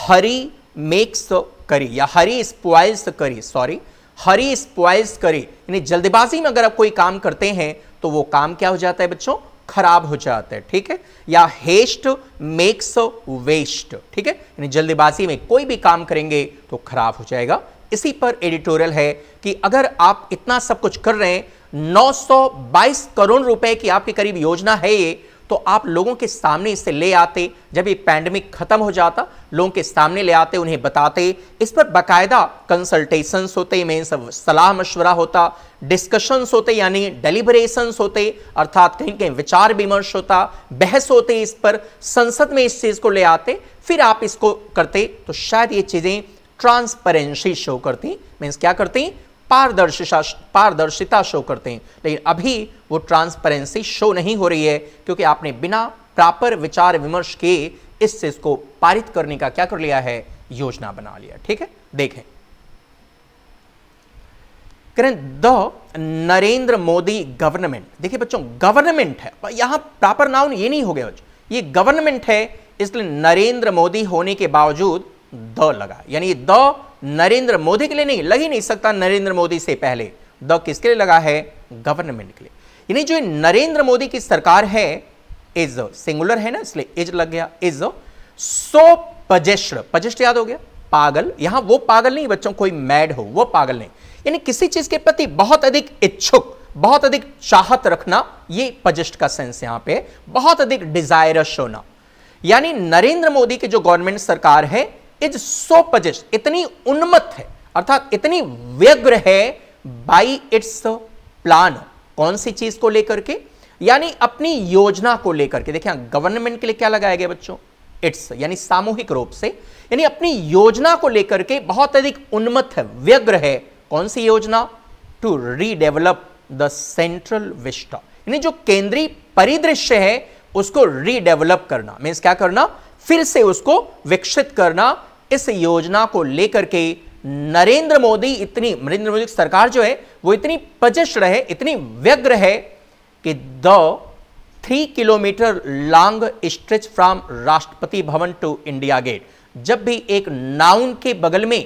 हरी मेक्स करी या hurry spoils curry sorry hurry spoils curry यानी जल्दबाजी में अगर आप कोई काम करते हैं तो वो काम क्या हो जाता है बच्चों खराब हो जाता है ठीक है या हेस्ट मेक्स वेस्ट ठीक है यानी जल्दबाजी में कोई भी काम करेंगे तो खराब हो जाएगा इसी पर एडिटोरियल है कि अगर आप इतना सब कुछ कर रहे हैं 922 करोड़ रुपए की आपके करीब योजना है ये तो आप लोगों के सामने इसे ले आते जब ये पैंडमिक खत्म हो जाता लोगों के सामने ले आते उन्हें बताते इस पर बकायदा कंसल्टेशन होते में सब सलाह मशवरा होता डिस्कशन होते यानी डेलिबरेशंस होते अर्थात कहीं कहीं विचार विमर्श होता बहस होते इस पर संसद में इस चीज़ को ले आते फिर आप इसको करते तो शायद ये चीज़ें ट्रांसपेरेंसी शो करती मीन्स क्या करती पारदर्शिता पारदर्शिता शो करते हैं लेकिन अभी वो ट्रांसपेरेंसी शो नहीं हो रही है क्योंकि आपने बिना प्रॉपर विचार विमर्श के इससे इसको पारित करने का क्या कर लिया है योजना बना लिया ठीक है देखें करें द नरेंद्र मोदी गवर्नमेंट देखिए बच्चों गवर्नमेंट है यहां प्रॉपर नाउन ये नहीं हो गया बच्चों ये गवर्नमेंट है इसलिए नरेंद्र मोदी होने के बावजूद द लगा यानी द नरेंद्र मोदी के लिए नहीं लग ही नहीं सकता नरेंद्र मोदी से पहले द किसके लिए लगा है गवर्नमेंट के लिए यानी जो नरेंद्र मोदी की सरकार है इज सिंगुलर है ना इसलिए इज लग गया इज सो पजेश्र पजेश्र याद हो गया पागल यहां वो पागल नहीं बच्चों कोई मैड हो वो पागल नहीं यानी किसी चीज के प्रति बहुत अधिक इच्छुक बहुत अधिक चाहत रखना ये पजिस्ट का सेंस यहां पे बहुत अधिक डिजायरस होना यानी नरेंद्र मोदी की जो गवर्नमेंट सरकार है इज सो पजेस्ट इतनी उन्मत है अर्थात इतनी व्यग्र है बाई इट्स प्लान कौन सी चीज को लेकर के यानी अपनी योजना को लेकर के देखिए गवर्नमेंट के लिए क्या लगाया गया बच्चों इट्स यानी सामूहिक रूप से यानी अपनी योजना को लेकर के बहुत अधिक उन्मत है व्यग्र है कौन सी योजना to redevelop the central Vista यानी जो केंद्रीय परिदृश्य है उसको रीडेवलप करना मीन्स क्या करना फिर से उसको विकसित करना इस योजना को लेकर के नरेंद्र मोदी इतनी नरेंद्र मोदी की सरकार जो है वो इतनी पजश रहे इतनी व्यग्र है कि the three kilometre long stretch from Rashtrapati Bhavan to India gate जब भी एक नाउन के बगल में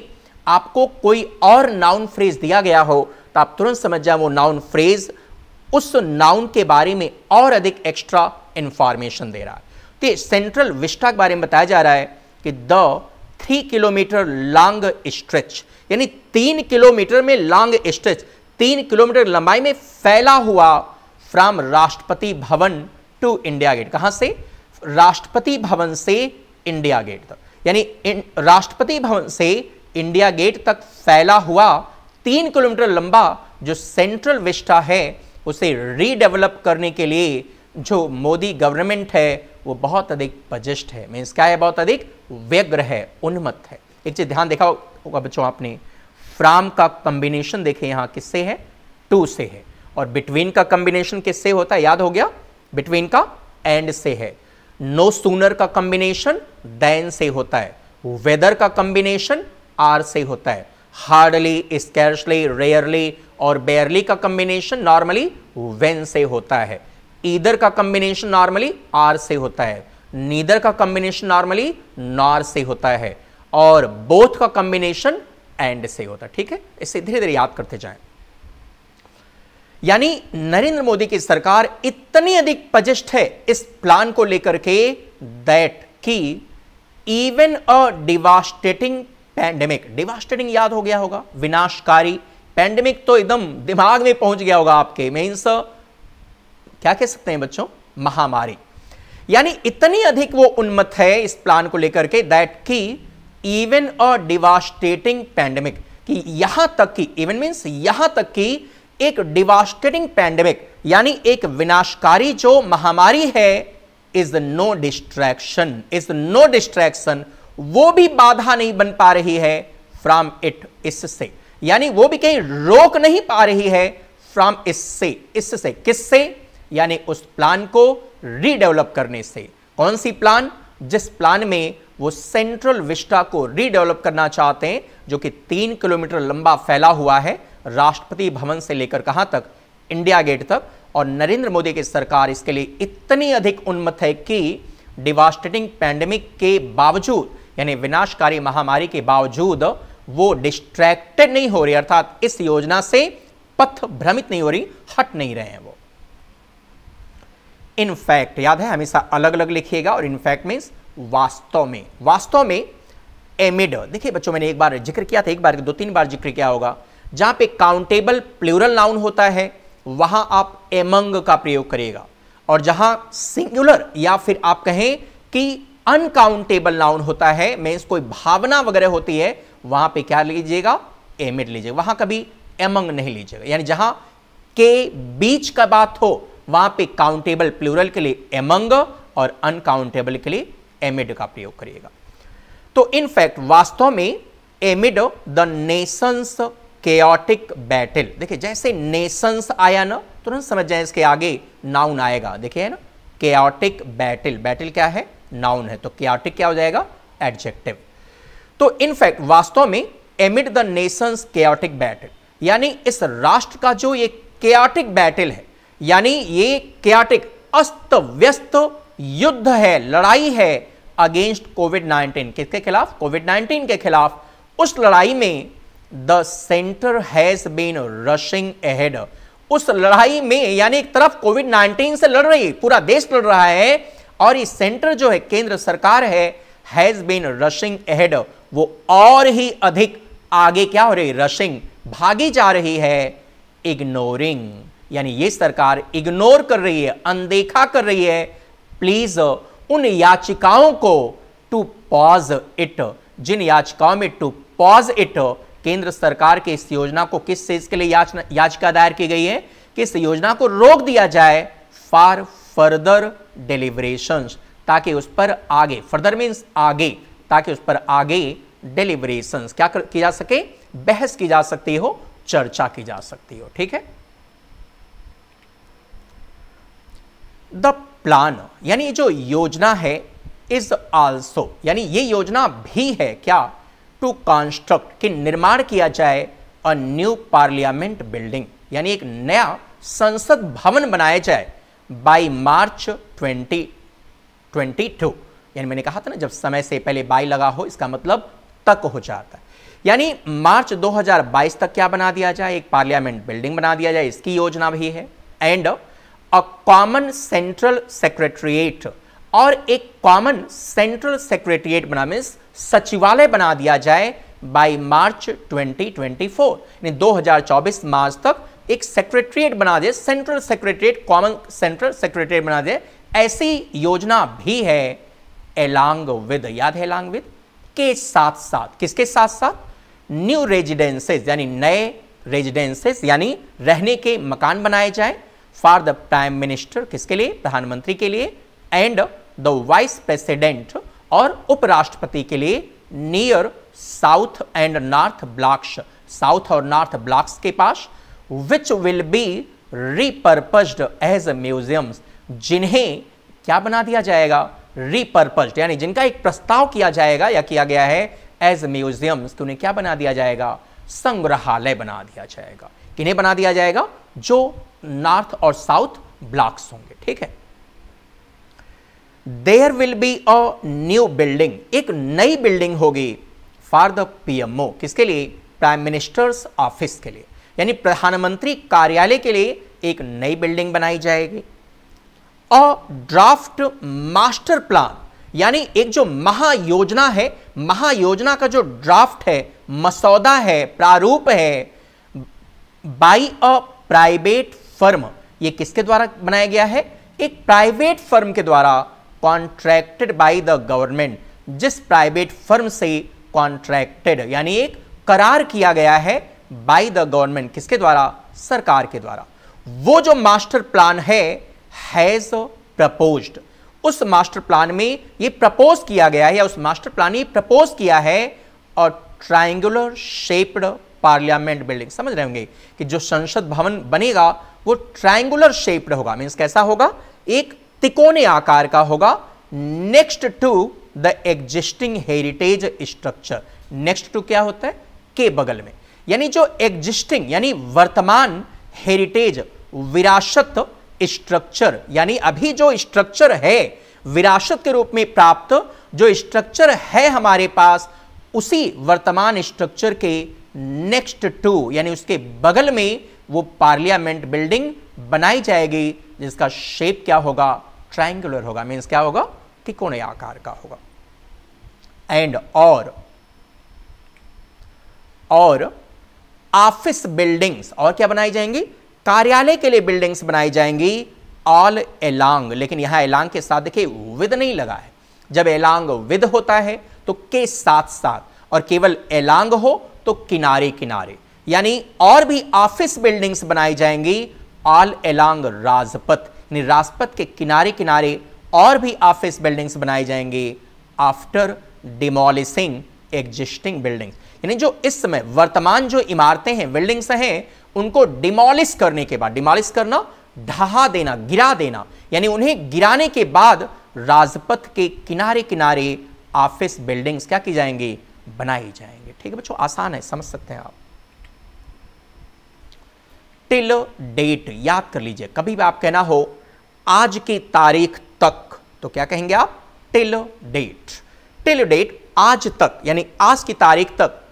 आपको कोई और नाउन फ्रेज दिया गया हो तो आप तुरंत समझ जाए वो नाउन फ्रेज उस नाउन के बारे में और अधिक एक्स्ट्रा इंफॉर्मेशन दे रहा है तो सेंट्रल विस्टा के बारे में बताया जा रहा है कि the three kilometre long stretch यानी तीन किलोमीटर में लॉन्ग स्ट्रेच तीन किलोमीटर लंबाई में फैला हुआ from Rashtrapati Bhavan to India gate कहां से राष्ट्रपति भवन से इंडिया गेट तक यानी राष्ट्रपति भवन से इंडिया गेट तक फैला हुआ तीन किलोमीटर लंबा जो सेंट्रल विस्टा है उसे रीडेवलप करने के लिए जो मोदी गवर्नमेंट है वो बहुत अधिक बजिष्ट है मीन्स क्या है बहुत अधिक व्यग्र है उन्मत्त है एक चीज़ ध्यान देखा होगा बच्चों आपने फ्राम का कॉम्बिनेशन देखे यहाँ किससे है टू से है और बिटवीन का कॉम्बिनेशन किससे होता है याद हो गया बिटवीन का एंड से है नो no सूनर का कॉम्बिनेशन दैन से होता है वेदर का कॉम्बिनेशन आर से होता है हार्डली स्कैर्सली रेयरली और बेयरली का कॉम्बिनेशन नॉर्मली वेन से होता है ईदर का कॉम्बिनेशन नॉर्मली आर से होता है नीदर का कॉम्बिनेशन नॉर्मली नॉर से होता है और बोथ का कॉम्बिनेशन एंड से होता है ठीक है इसे धीरे धीरे याद करते जाएं यानी नरेंद्र मोदी की सरकार इतनी अधिक पजिस्ट है इस प्लान को लेकर के दैट की even a devastating pandemic devastating याद हो गया होगा विनाशकारी पैंडेमिक तो एकदम दिमाग में पहुंच गया होगा आपके मीन्स क्या कह सकते हैं बच्चों महामारी यानी इतनी अधिक वो उन्मत है इस प्लान को लेकर के दैट की इवन अ डिवास्टेटिंग पैंडेमिक कि यहां तक कि इवन मीन्स यहां तक कि एक डिवास्टेटिंग पैंडेमिक यानी एक विनाशकारी जो महामारी है is no distraction is no distraction वो भी बाधा नहीं बन पा रही है फ्रॉम इट इससे यानी वो भी कहीं रोक नहीं पा रही है फ्रॉम इससे इससे किससे यानी उस प्लान को रीडेवलप करने से कौन सी प्लान जिस प्लान में वो सेंट्रल विस्टा को रीडेवलप करना चाहते हैं जो कि तीन किलोमीटर लंबा फैला हुआ है राष्ट्रपति भवन से लेकर कहां तक इंडिया गेट तक और नरेंद्र मोदी की सरकार इसके लिए इतनी अधिक उन्मत है कि डिवास्टेटिंग पैंडमिक के बावजूद यानी विनाशकारी महामारी के बावजूद वो डिस्ट्रैक्टेड नहीं हो रही अर्थात इस योजना से पथ भ्रमित नहीं हो रही हट नहीं रहे हैं इनफैक्ट याद है हमेशा अलग अलग लिखिएगा और इनफैक्ट मीन्स वास्तव में वास्तव में एमिड देखिए बच्चों मैंने एक बार जिक्र किया था एक बार दो तीन बार जिक्र किया होगा जहां पे काउंटेबल प्लूरल नाउन होता है वहां आप एमंग का प्रयोग करिएगा और जहां सिंगुलर या फिर आप कहें कि अनकाउंटेबल नाउन होता है मीन्स कोई भावना वगैरह होती है वहां पे क्या लीजिएगा एमिड लीजिएगा वहां कभी एमंग नहीं लीजिएगा यानी जहां के बीच का बात हो वहां पे काउंटेबल प्लूरल के लिए एमंग और अनकाउंटेबल के लिए एमिड का प्रयोग करिएगा तो इनफैक्ट वास्तव में amid the nation's chaotic battle देखिए जैसे नेशंस आया ना तुरंत समझ जाए इसके आगे नाउन आएगा देखिए है ना केटिक बैटल बैटल क्या है नाउन है तो केटिक क्या हो जाएगा एडजेक्टिव तो इनफैक्ट वास्तव में amid the nation's chaotic battle यानी इस राष्ट्र का जो ये केटिक बैटल है यानी ये क्याटिक अस्त व्यस्त युद्ध है लड़ाई है अगेंस्ट कोविड 19 किसके खिलाफ कोविड 19 के खिलाफ उस लड़ाई में the centre has been rushing ahead उस लड़ाई में यानी एक तरफ कोविड 19 से लड़ रही पूरा देश लड़ रहा है और ये सेंटर जो है केंद्र सरकार है हैज बीन रशिंग एहेड वो और ही अधिक आगे क्या हो रही रशिंग भागी जा रही है इग्नोरिंग यानी ये सरकार इग्नोर कर रही है अनदेखा कर रही है प्लीज उन याचिकाओं को टू पॉज इट जिन याचिकाओं में टू पॉज इट केंद्र सरकार के इस योजना को किस चीज के लिए याचिका दायर की गई है कि इस योजना को रोक दिया जाए फॉर फर्दर डिलीवरेशन ताकि उस पर आगे फर्दर मीन्स आगे ताकि उस पर आगे डिलीवरेशन क्या की जा सके बहस की जा सकती हो चर्चा की जा सकती हो ठीक है द प्लान यानी जो योजना है इज ऑल्सो यानी ये योजना भी है क्या टू कॉन्स्ट्रक्ट कि निर्माण किया जाए अ न्यू पार्लियामेंट बिल्डिंग यानी एक नया संसद भवन बनाया जाए बाई मार्च 2022 यानी मैंने कहा था ना जब समय से पहले बाई लगा हो इसका मतलब तक हो जाता है यानी मार्च 2022 तक क्या बना दिया जाए एक पार्लियामेंट बिल्डिंग बना दिया जाए इसकी योजना भी है and a common central secretariat और एक कॉमन सेंट्रल सेक्रेटरिएट बना मीन सचिवालय बना दिया जाए बाय मार्च 2024 यानी 2024 मार्च तक एक सेक्रेटरिएट बना दे central secretariat common central secretariat बना दे ऐसी योजना भी है एलांग विद याद है एलांग विद के साथ साथ किसके साथ साथ न्यू रेजिडेंसेज यानी नए रेजिडेंसेस यानी रहने के मकान बनाए जाए फॉर द प्राइम मिनिस्टर किसके लिए प्रधानमंत्री के लिए एंड द वाइस प्रेसिडेंट और उपराष्ट्रपति के लिए near south and north blocks south और नॉर्थ ब्लॉक्स के पास which will be repurposed as museums जिन्हें क्या बना दिया जाएगा रिपर्पज्ड यानी जिनका एक प्रस्ताव किया जाएगा या किया गया है एज म्यूजियम्स तो उन्हें क्या बना दिया जाएगा संग्रहालय बना दिया जाएगा किन्हें बना दिया जाएगा जो नॉर्थ और साउथ ब्लॉक्स होंगे ठीक है there will be a new building एक नई बिल्डिंग होगी फॉर द पीएमओ किसके लिए प्राइम मिनिस्टर्स ऑफिस के लिए यानी प्रधानमंत्री कार्यालय के लिए एक नई बिल्डिंग बनाई जाएगी अ ड्राफ्ट मास्टर प्लान यानी एक जो महायोजना है महायोजना का जो ड्राफ्ट है मसौदा है प्रारूप है बाई अ प्राइवेट फर्म ये किसके द्वारा बनाया गया है एक प्राइवेट फर्म के द्वारा कॉन्ट्रैक्टेड बाय द गवर्नमेंट जिस प्राइवेट फर्म से कॉन्ट्रैक्टेड यानी एक करार किया गया है बाय द गवर्नमेंट किसके द्वारा सरकार के द्वारा वो जो मास्टर प्लान है हैज प्रपोज्ड उस मास्टर प्लान में ये प्रपोज किया गया है या उस मास्टर प्लान ने प्रपोज किया है और ट्राइंगुलर शेप्ड पार्लियामेंट बिल्डिंग समझ रहे होंगे कि जो संसद भवन बनेगा वो ट्राइंगुलर शेप्ड होगा मीन्स कैसा होगा एक तिकोने आकार का होगा next to the existing heritage structure next to क्या होता है के बगल में यानी जो एग्जिस्टिंग यानी वर्तमान हेरिटेज विरासत स्ट्रक्चर यानी अभी जो स्ट्रक्चर है विरासत के रूप में प्राप्त जो स्ट्रक्चर है हमारे पास उसी वर्तमान स्ट्रक्चर के नेक्स्ट टू यानी उसके बगल में वो पार्लियामेंट बिल्डिंग बनाई जाएगी जिसका शेप क्या होगा ट्रायंगुलर होगा मीन्स क्या होगा तिकोण आकार का होगा एंड और और ऑफिस बिल्डिंग्स और क्या बनाई जाएंगी कार्यालय के लिए बिल्डिंग्स बनाई जाएंगी ऑल एलांग लेकिन यहां एलांग के साथ देखिए विद नहीं लगा है जब एलांग विद होता है तो के साथ साथ और केवल एलांग हो तो किनारे किनारे यानी और भी ऑफिस बिल्डिंग्स बनाई जाएंगी ऑल एलॉन्ग राजपथ यानी राजपथ के किनारे किनारे और भी ऑफिस बिल्डिंग्स बनाई जाएंगी आफ्टर डिमोलिसिंग एग्जिस्टिंग बिल्डिंग्स यानी जो इस समय वर्तमान जो इमारतें हैं बिल्डिंग्स हैं उनको डिमोलिश करने के बाद डिमोलिश करना ढहा देना गिरा देना यानी उन्हें गिराने के बाद राजपथ के किनारे किनारे ऑफिस बिल्डिंग्स क्या की जाएंगी बनाई जाएंगे ठीक है बच्चों आसान है समझ सकते हैं आप टिल डेट याद कर लीजिए कभी भी आप कहना हो आज की तारीख तक तो क्या कहेंगे आप टिल डेट टिल डेट आज तक यानी आज की तारीख तक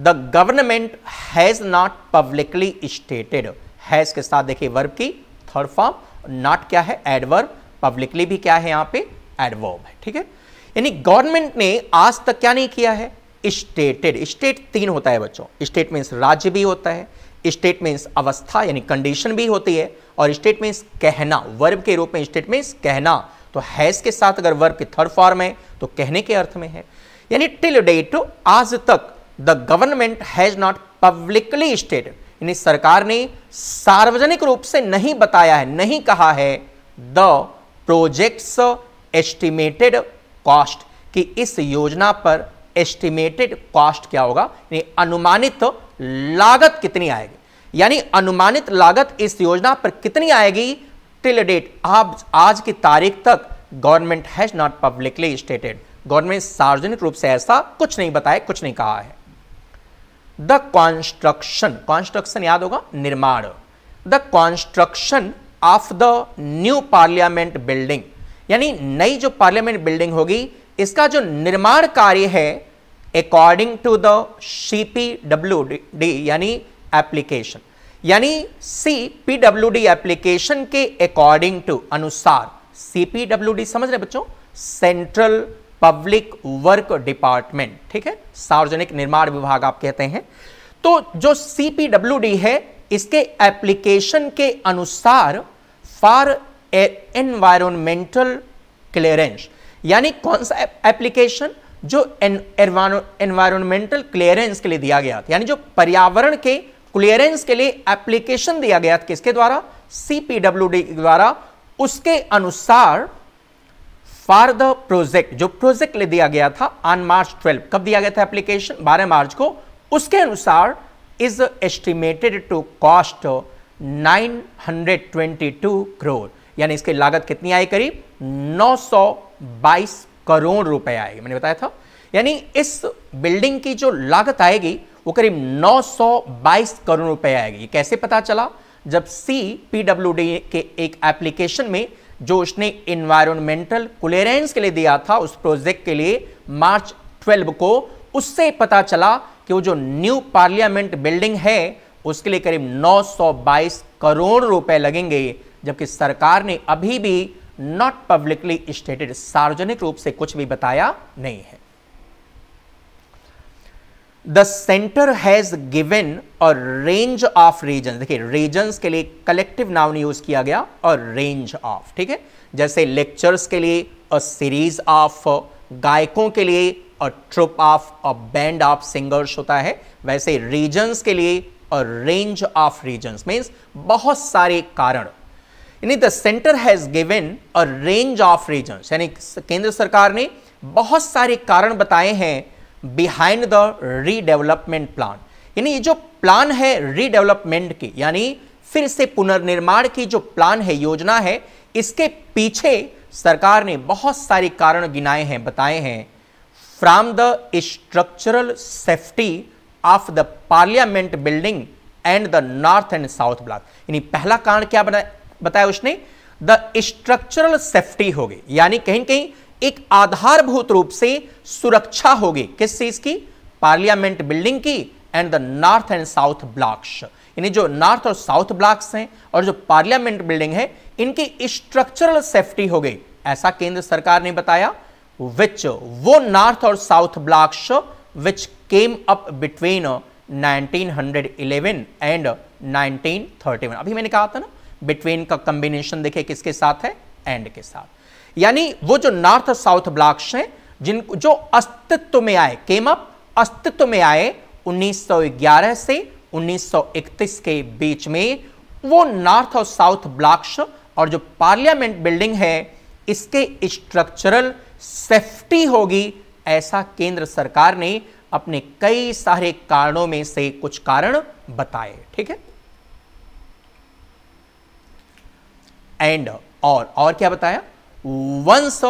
the government has not publicly stated has के साथ देखिए वर्ब की थर्ड फॉर्म नॉट क्या है एडवर्ब पब्लिकली भी क्या है यहां पे एडवर्ब है ठीक है यानी गवर्नमेंट ने आज तक क्या नहीं किया है स्टेटेड स्टेट तीन होता है बच्चों स्टेट मीन्स राज्य भी होता है स्टेट मीन्स अवस्था यानी कंडीशन भी होती है और स्टेट मीन्स कहना वर्ब के रूप में स्टेट मीन्स कहना तो हैज के साथ अगर वर्ब की थर्ड फॉर्म है तो कहने के अर्थ में है यानी टिल डेट आज तक the government has not publicly state यानी सरकार ने सार्वजनिक रूप से नहीं बताया है नहीं कहा है द प्रोजेक्ट्स एस्टिमेटेड कॉस्ट कि इस योजना पर एस्टिमेटेड कॉस्ट क्या होगा यानी अनुमानित तो लागत कितनी आएगी यानी अनुमानित लागत इस योजना पर कितनी आएगी टिल डेट आप आज की तारीख तक government has not publicly stated government सार्वजनिक रूप से ऐसा कुछ नहीं बताया कुछ नहीं कहा है द कॉन्स्ट्रक्शन कॉन्स्ट्रक्शन याद होगा निर्माण the construction of the new parliament building यानी नई जो पार्लियामेंट बिल्डिंग होगी इसका जो निर्माण कार्य है according to the C P W D यानी एप्लीकेशन यानी C P W D application के अकॉर्डिंग टू अनुसार सी पी डब्ल्यू डी समझ रहे बच्चों सेंट्रल पब्लिक वर्क डिपार्टमेंट ठीक है सार्वजनिक निर्माण विभाग आप कहते हैं तो जो सी पी डब्ल्यू डी है इसके एप्लीकेशन के अनुसार फॉर एनवायरमेंटल क्लियरेंस यानी कौन सा एप्लीकेशन जो एनवायरमेंटल क्लियरेंस के लिए दिया गया था यानी जो पर्यावरण के क्लियरेंस के लिए एप्लीकेशन दिया गया था किसके द्वारा डी द्वारा उसके अनुसार फॉर द प्रोजेक्ट जो प्रोजेक्ट ले दिया गया था ऑन मार्च 12 कब दिया गया था एप्लीकेशन 12 मार्च को उसके अनुसार is estimated to cost 922 crore यानी इसकी लागत कितनी आई करीब 922 करोड़ रुपए आएगी मैंने बताया था यानी इस बिल्डिंग की जो लागत आएगी वो करीब 922 करोड़ रुपए आएगी कैसे पता चला जब सी डी के एक एप्लीकेशन में जो उसने इन्वायरमेंटल क्लियरेंस के लिए दिया था उस प्रोजेक्ट के लिए मार्च 12 को उससे पता चला कि वो जो न्यू पार्लियामेंट बिल्डिंग है उसके लिए करीब 922 करोड़ रुपए लगेंगे जबकि सरकार ने अभी भी नॉट पब्लिकली स्टेटेड सार्वजनिक रूप से कुछ भी बताया नहीं है the centre has given a range of reason देखिए रीजन के लिए कलेक्टिव नाउन यूज किया गया और रेंज ऑफ ठीक है जैसे लेक्चर्स के लिए और सीरीज ऑफ गायकों के लिए और ट्रुप ऑफ और बैंड ऑफ सिंगर्स होता है वैसे रीजन्स के लिए और रेंज ऑफ रीजन्स मीन्स बहुत सारे कारण यानी the centre has given a range of reason यानी केंद्र सरकार ने बहुत सारे कारण बताए हैं बिहाइंड द रीडेवलपमेंट प्लान यानी ये जो प्लान है रीडेवलपमेंट की यानी फिर से पुनर्निर्माण की जो प्लान है योजना है इसके पीछे सरकार ने बहुत सारे कारण गिनाए हैं बताए हैं from the structural safety of the parliament building and the north and south block यानी पहला कारण क्या बताया बताया उसने द स्ट्रक्चरल सेफ्टी होगी यानी कहीं कहीं एक आधारभूत रूप से सुरक्षा होगी किस चीज की पार्लियामेंट बिल्डिंग की and the north and south blocks यानी जो नॉर्थ और साउथ ब्लॉक्स हैं और जो पार्लियामेंट बिल्डिंग है इनकी स्ट्रक्चरल सेफ्टी हो गई ऐसा केंद्र सरकार ने बताया विच वो नॉर्थ और south blocks which came up between 1911 and 1931 अभी मैंने कहा था ना बिटवीन का कॉम्बिनेशन देखे किसके साथ है एंड के साथ यानी वो जो नॉर्थ और साउथ ब्लॉक्स हैं जिन जो अस्तित्व में आए केम अप अस्तित्व में आए 1911 से 1931 के बीच में वो नॉर्थ और साउथ ब्लॉक्स और जो पार्लियामेंट बिल्डिंग है इसके स्ट्रक्चरल सेफ्टी होगी ऐसा केंद्र सरकार ने अपने कई सारे कारणों में से कुछ कारण बताए ठीक है एंड और और क्या बताया वंस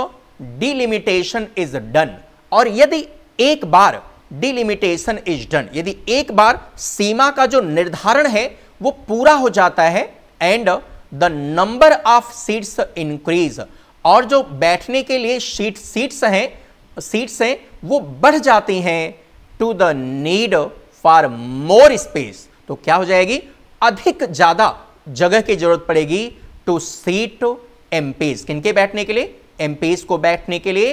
डिलिमिटेशन इज डन और यदि एक बार डिलिमिटेशन इज डन यदि एक बार सीमा का जो निर्धारण है वो पूरा हो जाता है and the number of seats increase और जो बैठने के लिए सीट सीट्स हैं सीट्स हैं वो बढ़ जाती हैं to the need for more space तो क्या हो जाएगी अधिक ज़्यादा जगह की जरूरत पड़ेगी टू सीट एमपीज किनके बैठने के लिए एमपीज को बैठने के लिए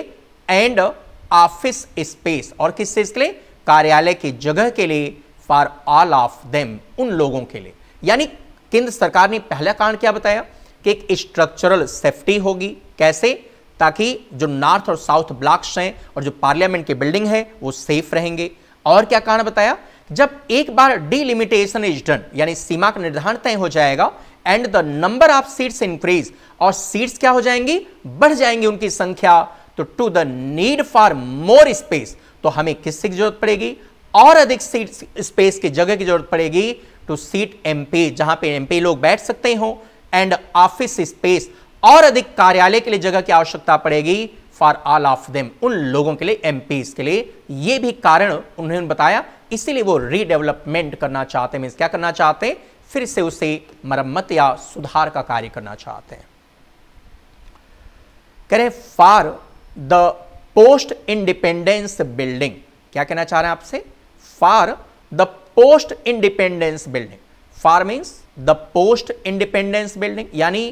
एंड ऑफिस स्पेस और किस चीज के लिए कार्यालय की जगह के लिए फॉर ऑल ऑफ देम उन लोगों के लिए यानी केंद्र सरकार ने पहला कारण क्या बताया कि एक स्ट्रक्चरल सेफ्टी होगी कैसे ताकि जो नॉर्थ और साउथ ब्लॉक्स हैं और जो पार्लियामेंट की बिल्डिंग है वो सेफ रहेंगे और क्या कारण बताया जब एक बार डिलिमिटेशन इज डन यानी सीमा का निर्धारण तय हो जाएगा and the number of seats increase और सीट्स क्या हो जाएंगी बढ़ जाएंगी उनकी संख्या तो to the need for more space तो हमें की जरूरत पड़ेगी और अधिक सीट स्पेस की जगह की जरूरत पड़ेगी टू सीट एमपी जहां पे एमपी लोग बैठ सकते हो एंड ऑफिस स्पेस और अधिक कार्यालय के लिए जगह की आवश्यकता पड़ेगी फॉर ऑल ऑफ देम उन लोगों के लिए एमपी के लिए यह भी कारण उन्होंने बताया इसीलिए वो रीडेवलपमेंट करना चाहते हैं क्या करना चाहते हैं फिर से उसे मरम्मत या सुधार का कार्य करना चाहते हैं करें for the post independence building क्या कहना चाह रहे हैं आपसे for the post independence building for means the post independence building यानी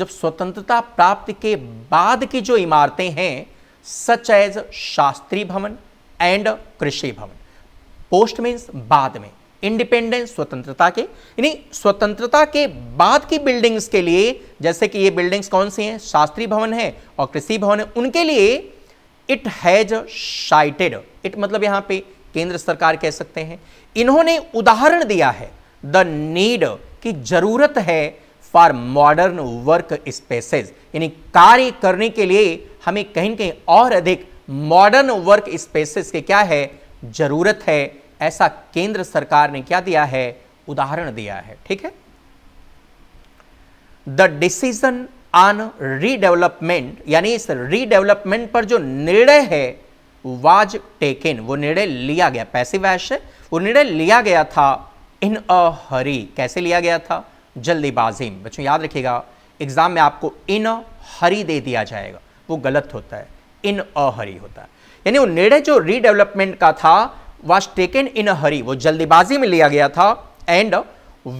जब स्वतंत्रता प्राप्त के बाद की जो इमारतें हैं सच एज शास्त्री भवन एंड कृषि भवन पोस्ट मीन्स बाद में इंडिपेंडेंस स्वतंत्रता के यानी स्वतंत्रता के बाद की बिल्डिंग्स के लिए जैसे कि ये बिल्डिंग्स कौन सी हैं शास्त्री भवन है और कृषि भवन है उनके लिए इट हैज साइटेड इट मतलब यहां पे केंद्र सरकार कह सकते हैं इन्होंने उदाहरण दिया है द नीड की जरूरत है फॉर मॉडर्न वर्क स्पेसेस यानी कार्य करने के लिए हमें कहीं कहीं और अधिक मॉडर्न वर्क स्पेसेस के क्या है जरूरत है ऐसा केंद्र सरकार ने क्या दिया है उदाहरण दिया है ठीक है द डिसीजन ऑन रीडेवलपमेंट यानी इस रीडेवलपमेंट पर जो निर्णय है वाज टेकन वो निर्णय लिया गया पैसे वैश है वो निर्णय लिया गया था इन अ हरी कैसे लिया गया था जल्दीबाजी में बच्चों याद रखिएगा एग्जाम में आपको इन अ हरी दे दिया जाएगा वो गलत होता है इन अ हरी होता है यानी वो निर्णय जो रीडेवलपमेंट का था वॉज टेकन इन अ हरी वो जल्दीबाजी में लिया गया था एंड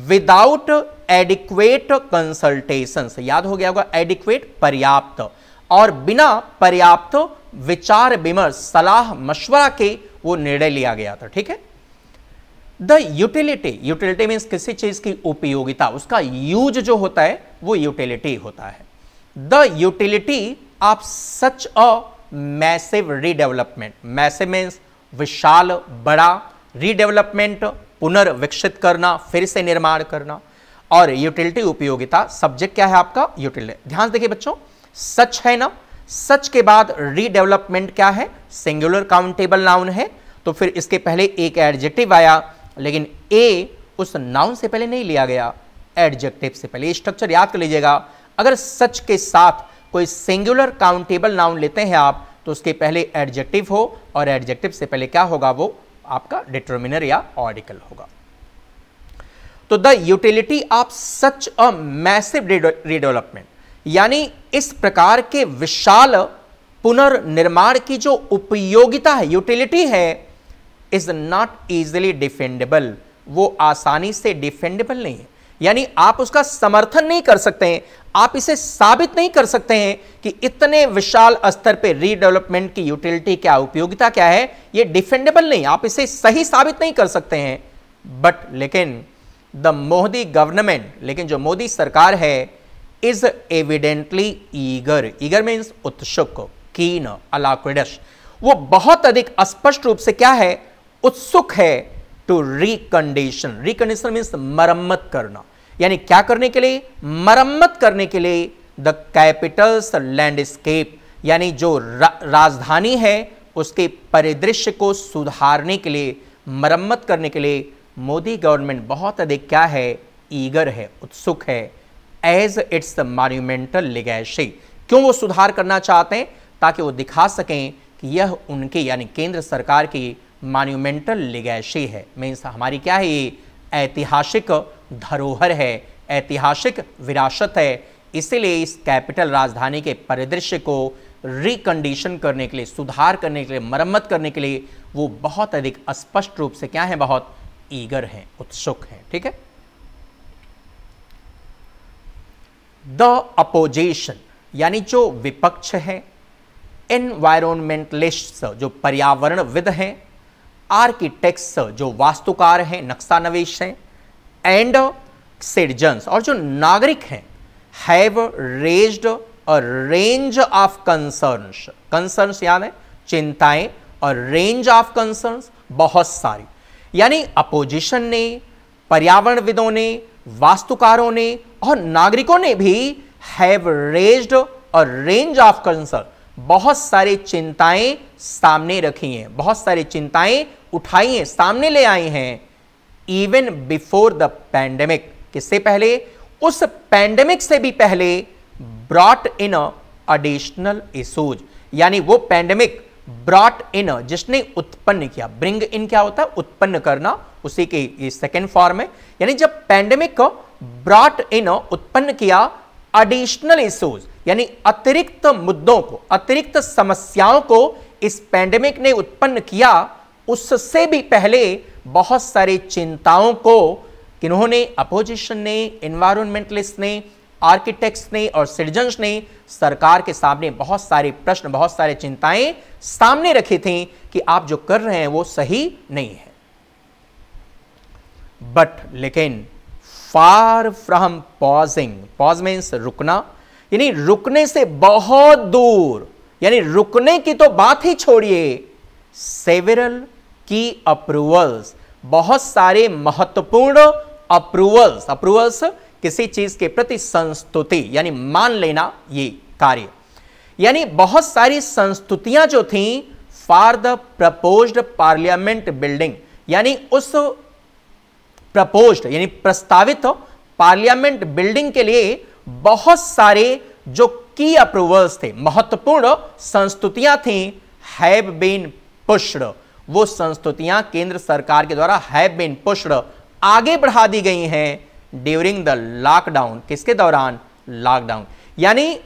विदाउट एडिक्वेट कंसल्टेशन याद हो गया होगा एडिक्वेट पर्याप्त और बिना पर्याप्त विचार विमर्श सलाह मशवरा के वो निर्णय लिया गया था ठीक है द यूटिलिटी यूटिलिटी मीन्स किसी चीज की उपयोगिता उसका यूज जो होता है वो यूटिलिटी होता है the utility of such a massive redevelopment massive means विशाल बड़ा रीडेवलपमेंट पुनर्विकसित करना फिर से निर्माण करना और यूटिलिटी उपयोगिता सब्जेक्ट क्या है आपका यूटिलिटी ध्यान देखिए बच्चों सच है ना सच के बाद रीडेवलपमेंट क्या है सिंगुलर काउंटेबल नाउन है तो फिर इसके पहले एक एडजेक्टिव आया लेकिन ए उस नाउन से पहले नहीं लिया गया एडजेक्टिव से पहले स्ट्रक्चर याद कर लीजिएगा अगर सच के साथ कोई सिंगुलर काउंटेबल नाउन लेते हैं आप तो उसके पहले एडजेक्टिव हो और एडजेक्टिव से पहले क्या होगा वो आपका डिटर्मिनर या ऑर्डिकल होगा तो the utility of such a massive redevelopment यानी इस प्रकार के विशाल पुनर्निर्माण की जो उपयोगिता है यूटिलिटी है इज नॉट इजिली डिफेंडेबल वो आसानी से डिफेंडेबल नहीं है यानी आप उसका समर्थन नहीं कर सकते हैं आप इसे साबित नहीं कर सकते हैं कि इतने विशाल स्तर पे रीडेवलपमेंट की यूटिलिटी क्या उपयोगिता क्या है ये डिफेंडेबल नहीं आप इसे सही साबित नहीं कर सकते हैं बट लेकिन द मोदी गवर्नमेंट लेकिन जो मोदी सरकार है is evidently eager eager means उत्सुक कीन अलाक्विडस वो बहुत अधिक स्पष्ट रूप से क्या है उत्सुक है टू रिकंडीशन रिकंडीशन मीन्स मरम्मत करना यानी क्या करने के लिए मरम्मत करने के लिए द कैपिटल्स लैंडस्केप यानी जो रा, राजधानी है उसके परिदृश्य को सुधारने के लिए मरम्मत करने के लिए मोदी गवर्नमेंट बहुत अधिक क्या है ईगर है उत्सुक है एज इट्स मॉन्यूमेंटल लिगैशी क्यों वो सुधार करना चाहते हैं ताकि वो दिखा सकें कि यह उनके यानी केंद्र सरकार की मॉन्यूमेंटल लिगैशी है मीन्स हमारी क्या है ये ऐतिहासिक धरोहर है ऐतिहासिक विरासत है इसीलिए इस कैपिटल राजधानी के परिदृश्य को रिकंडीशन करने के लिए सुधार करने के लिए मरम्मत करने के लिए वो बहुत अधिक स्पष्ट रूप से क्या है बहुत ईगर है उत्सुक है ठीक है द अपोजिशन यानी जो विपक्ष है एनवायरमेंटलिस्ट जो पर्यावरण विद हैं आर्किटेक्ट्स जो वास्तुकार हैं नक्शा नवेश हैं एंड सिटीजन्स और जो नागरिक हैं have raised a range of concerns concerns है चिंताएं और रेंज ऑफ कंसर्न्स बहुत सारी यानी अपोजिशन ने पर्यावरणविदों ने वास्तुकारों ने और नागरिकों ने भी have raised a range of concern बहुत सारी चिंताएं सामने रखी हैं बहुत सारी चिंताएं उठाई हैं सामने ले आई हैं इवन बिफोर द पैंडेमिक किससे पहले उस पैंडेमिक से भी पहले ब्रॉट इन अडिशनल इशूज यानी वो पैंडेमिक ब्रॉट इन जिसने उत्पन्न किया ब्रिंग इन क्या होता है उत्पन्न करना उसी के सेकेंड फॉर्म है यानी जब पैंडेमिक ब्रॉट इन उत्पन्न किया अडिशनल इशूज यानी अतिरिक्त मुद्दों को अतिरिक्त समस्याओं को इस पैंडेमिक ने उत्पन्न किया उससे भी पहले बहुत सारे चिंताओं को किन्होंने अपोजिशन ने इन्वायरमेंटलिस्ट ने आर्किटेक्ट्स ने और सिटीजन्स ने सरकार के सामने बहुत सारे प्रश्न बहुत सारे चिंताएं सामने रखी थी कि आप जो कर रहे हैं वो सही नहीं है बट लेकिन far from pausing pause means रुकना यानी रुकने से बहुत दूर यानी रुकने की तो बात ही छोड़िए सेवरल की अप्रूवल्स बहुत सारे महत्वपूर्ण अप्रूवल्स अप्रूवल्स किसी चीज के प्रति संस्तुति यानी मान लेना ये कार्य यानी बहुत सारी संस्तुतियां जो थी for the proposed parliament building यानी उस प्रपोज्ड यानी प्रस्तावित पार्लियामेंट बिल्डिंग के लिए बहुत सारे जो की अप्रूवल्स थे महत्वपूर्ण संस्तुतियां थी हैव बीन पुश्ड वो संस्तुतियां केंद्र सरकार के द्वारा हैव बिन पुश्ड आगे बढ़ा दी गई हैं ड्यूरिंग द लॉकडाउन किसके दौरान लॉकडाउन यानी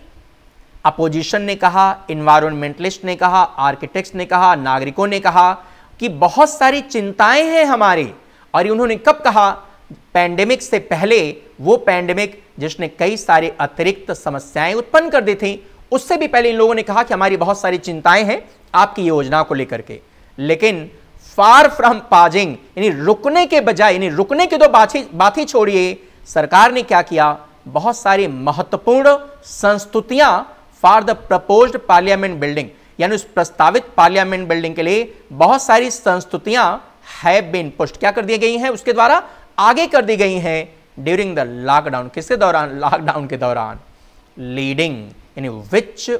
अपोजिशन ने कहा इन्वायरमेंटलिस्ट ने कहा आर्किटेक्ट ने कहा नागरिकों ने कहा कि बहुत सारी चिंताएं हैं हमारी और उन्होंने कब कहा पैंडेमिक से पहले वो पैंडेमिक जिसने कई सारे अतिरिक्त समस्याएं उत्पन्न कर दी थी उससे भी पहले इन लोगों ने कहा कि हमारी बहुत सारी चिंताएं हैं आपकी योजना को लेकर के लेकिन फार फ्रॉम पाजिंग यानी रुकने के बजाय यानी रुकने की तो बात ही बात ही छोड़िए सरकार ने क्या किया बहुत सारी महत्वपूर्ण संस्तुतियां for the propose parliament building यानी उस प्रस्तावित पार्लियामेंट बिल्डिंग के लिए बहुत सारी संस्तुतियां है बीन पुष्ट क्या कर दी गई हैं उसके द्वारा आगे कर दी गई हैं ड्यूरिंग द लॉकडाउन किसके दौरान लॉकडाउन [laughs] के दौरान लीडिंग यानी विच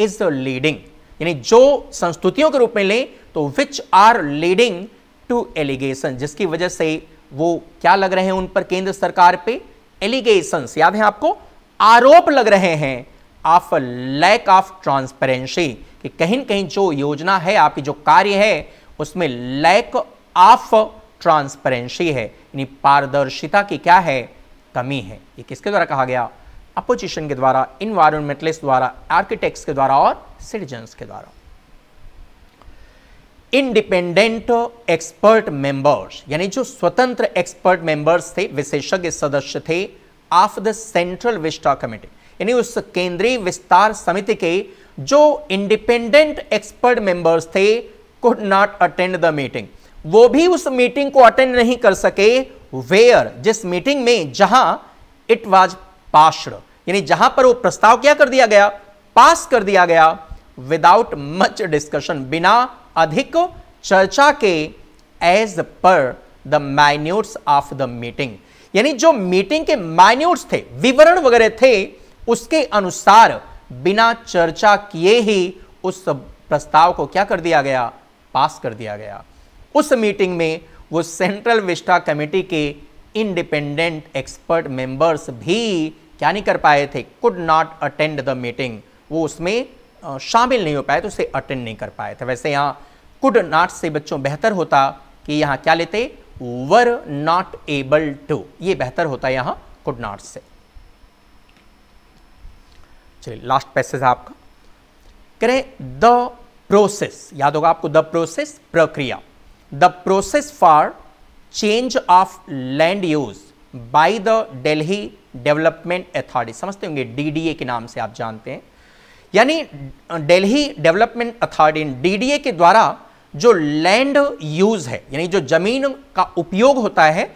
इज लीडिंग यानी जो संस्तुतियों के रूप में लें तो which are leading to allegation जिसकी वजह से वो क्या लग रहे हैं उन पर केंद्र सरकार पे एलिगेशन याद है आपको आरोप लग रहे हैं ऑफ लैक ऑफ ट्रांसपेरेंसी कि कहीं कहीं जो योजना है आपकी जो कार्य है उसमें लैक ऑफ ट्रांसपेरेंसी है यानी पारदर्शिता की क्या है कमी है ये किसके द्वारा कहा गया अपोजिशन के द्वारा इन्वायरमेंटलिस्ट द्वारा आर्किटेक्ट्स के द्वारा और सिटीजन्स के द्वारा इंडिपेंडेंट एक्सपर्ट मेंबर्स यानी जो स्वतंत्र एक्सपर्ट मेंबर्स थे विशेषज्ञ सदस्य थे of the central vista committee यानी उस केंद्रीय विस्तार समिति के जो इंडिपेंडेंट एक्सपर्ट मेंबर्स थे could not attend the meeting वो भी उस मीटिंग को अटेंड नहीं कर सके वेयर जिस मीटिंग में जहां इट वाज पाश्र यानी जहां पर वो प्रस्ताव क्या कर दिया गया पास कर दिया गया विदाउट मच डिस्कशन बिना अधिक चर्चा के as per the minutes of the meeting यानी जो मीटिंग के माइन्यूट्स थे विवरण वगैरह थे उसके अनुसार बिना चर्चा किए ही उस प्रस्ताव को क्या कर दिया गया पास कर दिया गया उस मीटिंग में वो सेंट्रल विस्टा कमेटी के इंडिपेंडेंट एक्सपर्ट मेंबर्स भी क्या नहीं कर पाए थे could not attend the meeting वो उसमें शामिल नहीं हो पाए तो उसे अटेंड नहीं कर पाए थे वैसे यहाँ कुड नॉट से बच्चों बेहतर होता कि यहाँ क्या लेते वर नॉट एबल टू ये बेहतर होता है यहाँ कुड नॉट से चलिए लास्ट पैसेज आपका करें द प्रोसेस याद होगा आपको द प्रोसेस प्रक्रिया the process for change of land use by the Delhi development authority समझते होंगे डीडीए के नाम से आप जानते हैं यानी दिल्ली डेवलपमेंट अथॉरिटी डीडीए के द्वारा जो लैंड यूज है यानी जो जमीन का उपयोग होता है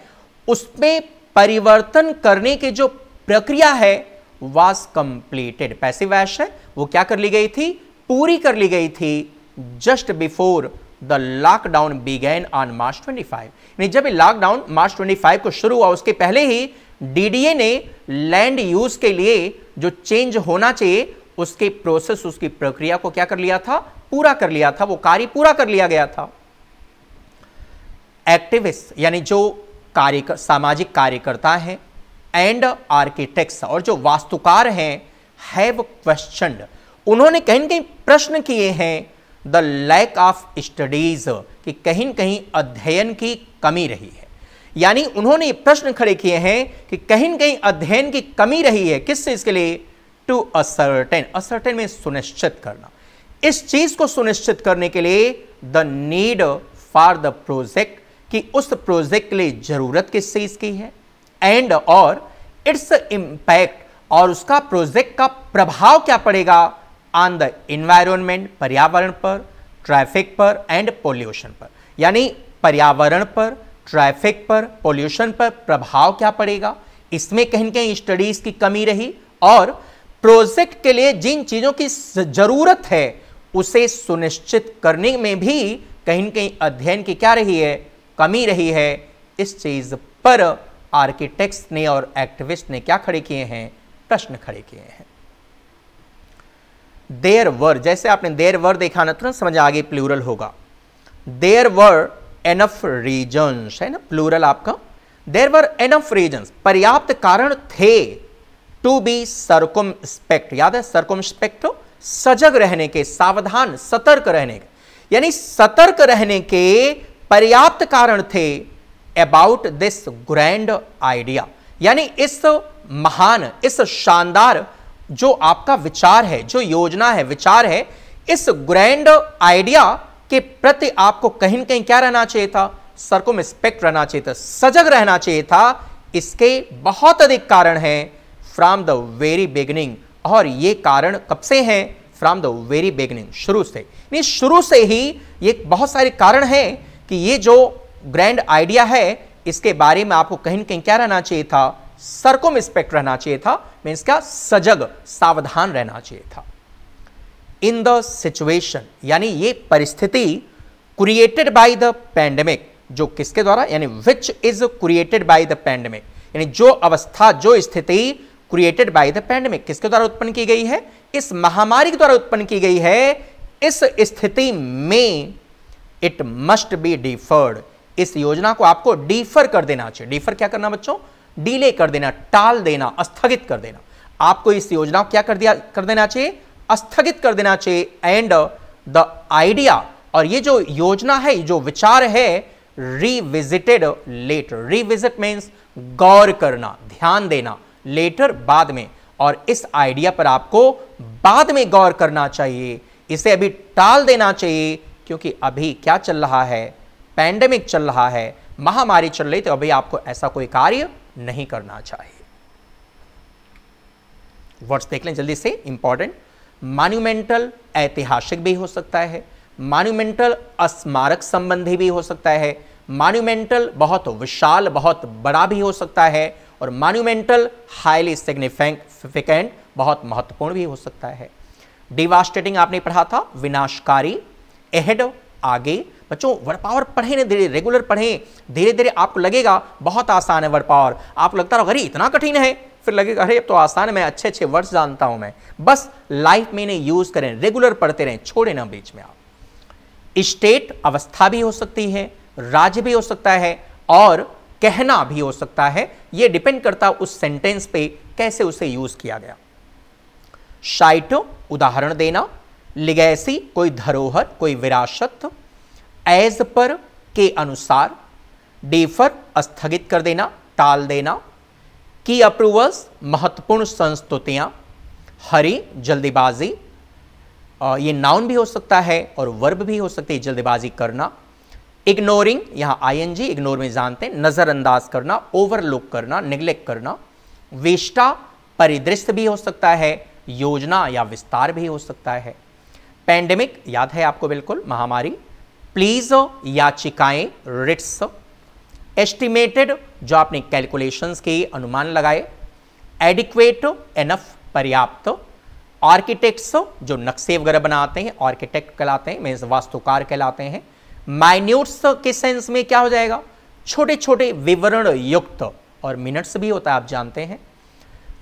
उसमें परिवर्तन करने की जो प्रक्रिया है वास कंप्लीटेड पैसिव वैश है वो क्या कर ली गई थी पूरी कर ली गई थी just before the lockdown began on March 25 यानी जब लॉकडाउन मार्च 25 को शुरू हुआ उसके पहले ही डीडीए ने लैंड यूज के लिए जो चेंज होना चाहिए उसके प्रोसेस उसकी प्रक्रिया को क्या कर लिया था पूरा कर लिया था वो कार्य पूरा कर लिया गया था एक्टिविस्ट यानी जो कार्य सामाजिक कार्यकर्ता हैं एंड आर्किटेक्ट्स और जो वास्तुकार हैं हैव क्वेश्चन उन्होंने कहीं कहीं प्रश्न किए हैं द लैक ऑफ स्टडीज़ कि कहीं न कहीं अध्ययन की कमी रही है यानी उन्होंने प्रश्न खड़े किए हैं कि कहीं न कहीं अध्ययन की कमी रही है किससे इसके लिए टू असर्टेन असर्टेन में सुनिश्चित करना इस चीज़ को सुनिश्चित करने के लिए the need for the project कि उस प्रोजेक्ट के लिए ज़रूरत किस चीज़ की है एंड और इट्स इंपैक्ट और उसका प्रोजेक्ट का प्रभाव क्या पड़ेगा ऑन द इन्वायरमेंट पर्यावरण पर ट्रैफिक पर एंड पोल्यूशन पर यानी पर्यावरण पर ट्रैफिक पर पोल्यूशन पर प्रभाव क्या पड़ेगा इसमें कहीं कहीं स्टडीज़ की कमी रही और प्रोजेक्ट के लिए जिन चीज़ों की ज़रूरत है उसे सुनिश्चित करने में भी कहीं कहीं अध्ययन की क्या रही है कमी रही है इस चीज़ पर आर्किटेक्ट्स ने और एक्टिविस्ट ने क्या खड़े किए हैं प्रश्न खड़े किए हैं देर वर जैसे आपने देर वर देखा ना तुरंत तो समझ आगे प्लूरल होगा देर वर एनफ रीजन्स है ना प्लूरल आपका देर वर एनफ रीजन्स पर्याप्त कारण थे टू बी सरकुम स्पेक्ट याद है सरकुम स्पेक्ट तो सजग रहने के सावधान सतर्क रहने के यानी सतर्क रहने के पर्याप्त कारण थे अबाउट दिस ग्रैंड आइडिया यानी इस महान इस शानदार जो आपका विचार है जो योजना है विचार है इस ग्रैंड आइडिया के प्रति आपको कहीं ना कहीं क्या रहना चाहिए था सर को मिस्पेक्ट स्पेक्ट रहना चाहिए था सजग रहना चाहिए था इसके बहुत अधिक कारण हैं फ्रॉम द वेरी बिगनिंग और ये कारण कब से हैं फ्रॉम द वेरी बिगनिंग शुरू से नहीं शुरू से ही ये बहुत सारे कारण हैं कि ये जो ग्रैंड आइडिया है इसके बारे में आपको कहीं ना कहीं क्या रहना चाहिए था सरकोम स्पेक्ट रहना चाहिए था मीन्स क्या सजग सावधान रहना चाहिए था इन द सिचुएशन यानी ये परिस्थिति क्रिएटेड बाय द पैंडमिक जो किसके द्वारा यानी which is created by the pandemic यानी जो अवस्था जो स्थिति क्रिएटेड बाय द पैंडमिक किसके द्वारा उत्पन्न की गई है इस महामारी के द्वारा उत्पन्न की गई है इस स्थिति में इट मस्ट बी डिफर्ड इस योजना को आपको डिफर कर देना चाहिए डिफर क्या करना बच्चों डीले कर देना टाल देना स्थगित कर देना आपको इस योजना को क्या कर दिया कर देना चाहिए स्थगित कर देना चाहिए एंड द आइडिया और ये जो योजना है जो विचार है रिविजिटेड लेटर रिविजिट मीन्स गौर करना ध्यान देना लेटर बाद में और इस आइडिया पर आपको बाद में गौर करना चाहिए इसे अभी टाल देना चाहिए क्योंकि अभी क्या चल रहा है पैंडेमिक चल रहा है महामारी चल रही तो अभी आपको ऐसा कोई कार्य नहीं करना चाहिए वर्ड्स देख लें जल्दी से इंपॉर्टेंट मॉन्यूमेंटल ऐतिहासिक भी हो सकता है मॉन्यूमेंटल स्मारक संबंधी भी हो सकता है मॉन्यूमेंटल बहुत विशाल बहुत बड़ा भी हो सकता है और मॉन्यूमेंटल हाईली सिग्निफिकेंट बहुत महत्वपूर्ण भी हो सकता है डिवास्टेटिंग आपने पढ़ा था विनाशकारी एहड आगे बच्चों वर्ड पावर पढ़ें ना धीरे रेगुलर पढ़ें धीरे धीरे आपको लगेगा बहुत आसान है वर्ड पावर आपको लगता होगा अरे इतना कठिन है फिर लगेगा अरे तो आसान है मैं अच्छे अच्छे वर्ड्स जानता हूं मैं बस लाइफ में इन्हें यूज़ करें रेगुलर पढ़ते रहें छोड़े ना बीच में आप स्टेट अवस्था भी हो सकती है राज्य भी हो सकता है और कहना भी हो सकता है ये डिपेंड करता उस सेंटेंस पे कैसे उसे यूज़ किया गया शाइट उदाहरण देना लिगैसी कोई धरोहर कोई विरासत एज पर के अनुसार डेफर स्थगित कर देना टाल देना की अप्रूवल्स महत्वपूर्ण संस्तुतियाँ हरी जल्दीबाजी ये नाउन भी हो सकता है और वर्ब भी हो सकती है जल्दबाजी करना इग्नोरिंग यहाँ आईएनजी इग्नोर में जानते हैं नज़रअंदाज करना ओवरलुक करना निग्लेक्ट करना वेष्टा परिदृश्य भी हो सकता है योजना या विस्तार भी हो सकता है पैंडेमिक याद है आपको बिल्कुल महामारी प्लीज याचिकाएं रिट्स एस्टिमेटेड जो आपने कैलकुलेशंस के अनुमान लगाए एडिक्वेट एनफ पर्याप्त आर्किटेक्ट्स जो नक्शे वगैरह बनाते हैं आर्किटेक्ट कहलाते हैं मीन्स वास्तुकार कहलाते हैं माइन्यूट्स के सेंस में क्या हो जाएगा छोटे छोटे विवरण युक्त और मिनट्स भी होता है आप जानते हैं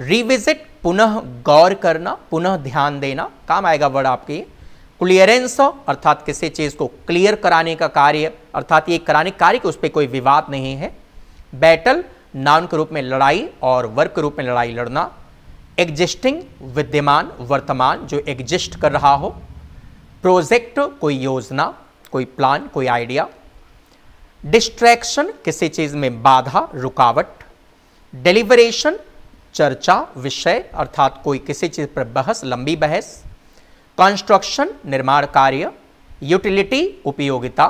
रिविजिट पुनः गौर करना पुनः ध्यान देना काम आएगा वर्ड आपके क्लियरेंस अर्थात किसी चीज़ को क्लियर कराने का कार्य अर्थात ये कराने कार्य के उस पर कोई विवाद नहीं है बैटल नाउन के रूप में लड़ाई और वर्ग के रूप में लड़ाई लड़ना एग्जिस्टिंग विद्यमान वर्तमान जो एग्जिस्ट कर रहा हो प्रोजेक्ट कोई योजना कोई प्लान कोई आइडिया डिस्ट्रैक्शन किसी चीज़ में बाधा रुकावट डिलीवरेशन चर्चा विषय अर्थात कोई किसी चीज़ पर बहस लंबी बहस कंस्ट्रक्शन निर्माण कार्य यूटिलिटी उपयोगिता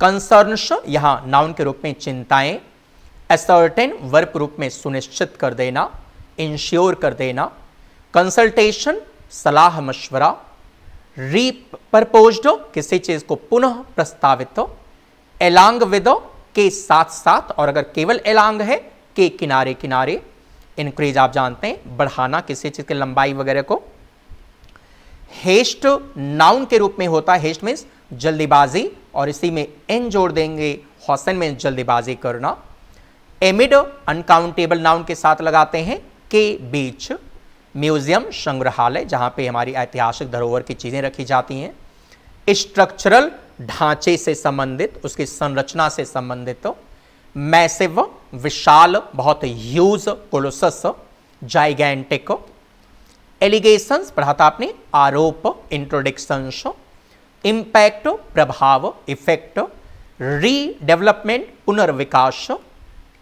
कंसर्नश यहाँ नाउन के रूप में चिंताएं असर्टेन वर्क रूप में सुनिश्चित कर देना इंश्योर कर देना कंसल्टेशन सलाह मशवरा रीपर्पोज्ड किसी चीज़ को पुनः प्रस्तावित एलांग विद के साथ साथ और अगर केवल एलांग है के किनारे किनारे इंक्रीज आप जानते हैं बढ़ाना किसी चीज़ की लंबाई वगैरह को हेस्ट नाउन के रूप में होता है हेस्ट मीन्स जल्दीबाजी और इसी में एन जोड़ देंगे हॉसन में जल्दीबाजी करना एमिड अनकाउंटेबल नाउन के साथ लगाते हैं के बीच म्यूजियम संग्रहालय जहां पे हमारी ऐतिहासिक धरोहर की चीज़ें रखी जाती हैं स्ट्रक्चरल ढांचे से संबंधित उसकी संरचना से संबंधित मैसिव विशाल बहुत ह्यूज कोलोसस जाइगेंटिक एलिगेशन पढ़ा था आपने आरोप इंट्रोडक्शंस इम्पैक्ट प्रभाव इफेक्ट रीडेवलपमेंट पुनर्विकास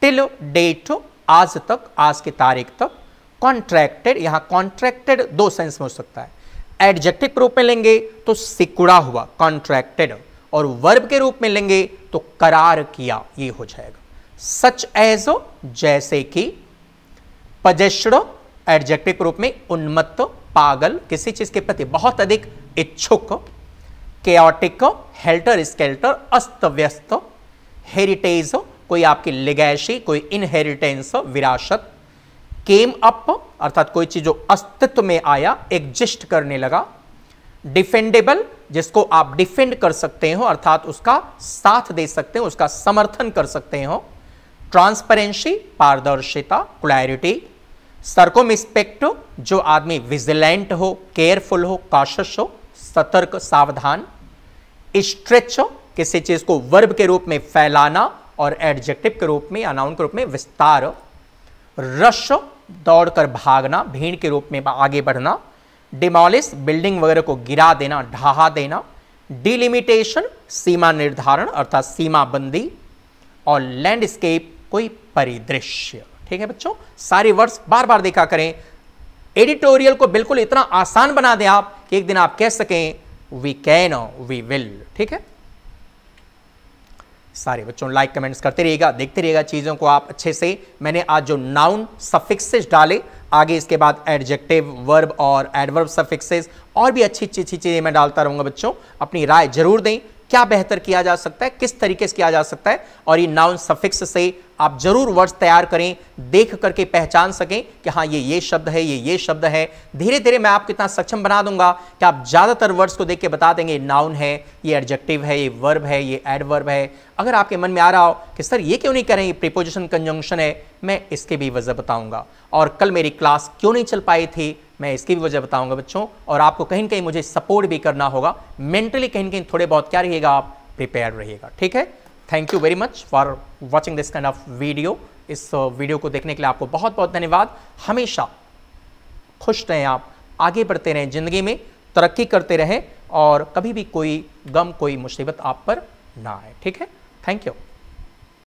टिल डेट आज तक आज की तारीख तक कॉन्ट्रैक्टेड यहाँ कॉन्ट्रैक्टेड दो सेंस में हो सकता है एडजेक्टिव के रूप में लेंगे तो सिकुड़ा हुआ कॉन्ट्रैक्टेड और वर्ब के रूप में लेंगे तो करार किया ये हो जाएगा सच एज जैसे कि पजेस्ड एडजेक्टिव रूप में उन्मत्त पागल किसी चीज के प्रति बहुत अधिक इच्छुक केटिक हेल्टर स्केल्टर अस्त व्यस्त हेरिटेज कोई आपकी लिगैशी कोई इनहेरिटेंस विरासत केम अप अर्थात कोई चीज जो अस्तित्व में आया एग्जिस्ट करने लगा डिफेंडेबल जिसको आप डिफेंड कर सकते हो अर्थात उसका साथ दे सकते हो उसका समर्थन कर सकते हो ट्रांसपेरेंसी पारदर्शिता क्लैरिटी सरकोम स्पेक्ट जो आदमी विजिलेंट हो केयरफुल हो काशस हो सतर्क सावधान स्ट्रेच हो किसी चीज को वर्ब के रूप में फैलाना और एडजेक्टिव के रूप में अनाउन के रूप में विस्तार हो रश दौड़कर भागना भीड़ के रूप में आगे बढ़ना डिमोलिस बिल्डिंग वगैरह को गिरा देना ढहा देना डिलिमिटेशन सीमा निर्धारण अर्थात सीमाबंदी और लैंडस्केप कोई परिदृश्य ठीक है बच्चों सारे वर्ड्स बार बार देखा करें एडिटोरियल को बिल्कुल इतना आसान बना दें आप कि एक दिन आप कह सकें वी कैन वी विल ठीक है सारे बच्चों लाइक कमेंट्स करते रहिएगा देखते रहिएगा चीज़ों को आप अच्छे से मैंने आज जो नाउन सफिक्सेस डाले आगे इसके बाद एडजेक्टिव वर्ब और एडवर्ब सफिक्सेस और भी अच्छी अच्छी अच्छी चीज़ें मैं डालता रहूंगा बच्चों अपनी राय जरूर दें क्या बेहतर किया जा सकता है किस तरीके से किया जा सकता है और ये नाउन सफिक्स से आप जरूर वर्ड्स तैयार करें देख करके पहचान सकें कि हाँ ये ये शब्द है ये ये शब्द है धीरे धीरे मैं आपको इतना सक्षम बना दूंगा कि आप ज़्यादातर वर्ड्स को देख के बता देंगे नाउन है ये एडजेक्टिव है ये वर्ब है ये एडवर्ब है अगर आपके मन में आ रहा हो कि सर ये क्यों नहीं करें ये प्रिपोजिशन कंजंक्शन है मैं इसके भी वजह बताऊँगा और कल मेरी क्लास क्यों नहीं चल पाई थी मैं इसकी भी वजह बताऊंगा बच्चों और आपको कहीं कहीं मुझे सपोर्ट भी करना होगा मेंटली कहीं ना कहीं थोड़े बहुत क्या रहिएगा आप प्रिपेयर रहिएगा ठीक है thank you very much for watching this kind of video इस वीडियो uh, को देखने के लिए आपको बहुत बहुत धन्यवाद हमेशा खुश रहें आप आगे बढ़ते रहें ज़िंदगी में तरक्की करते रहें और कभी भी कोई गम कोई मुसीबत आप पर ना आए ठीक है थैंक यू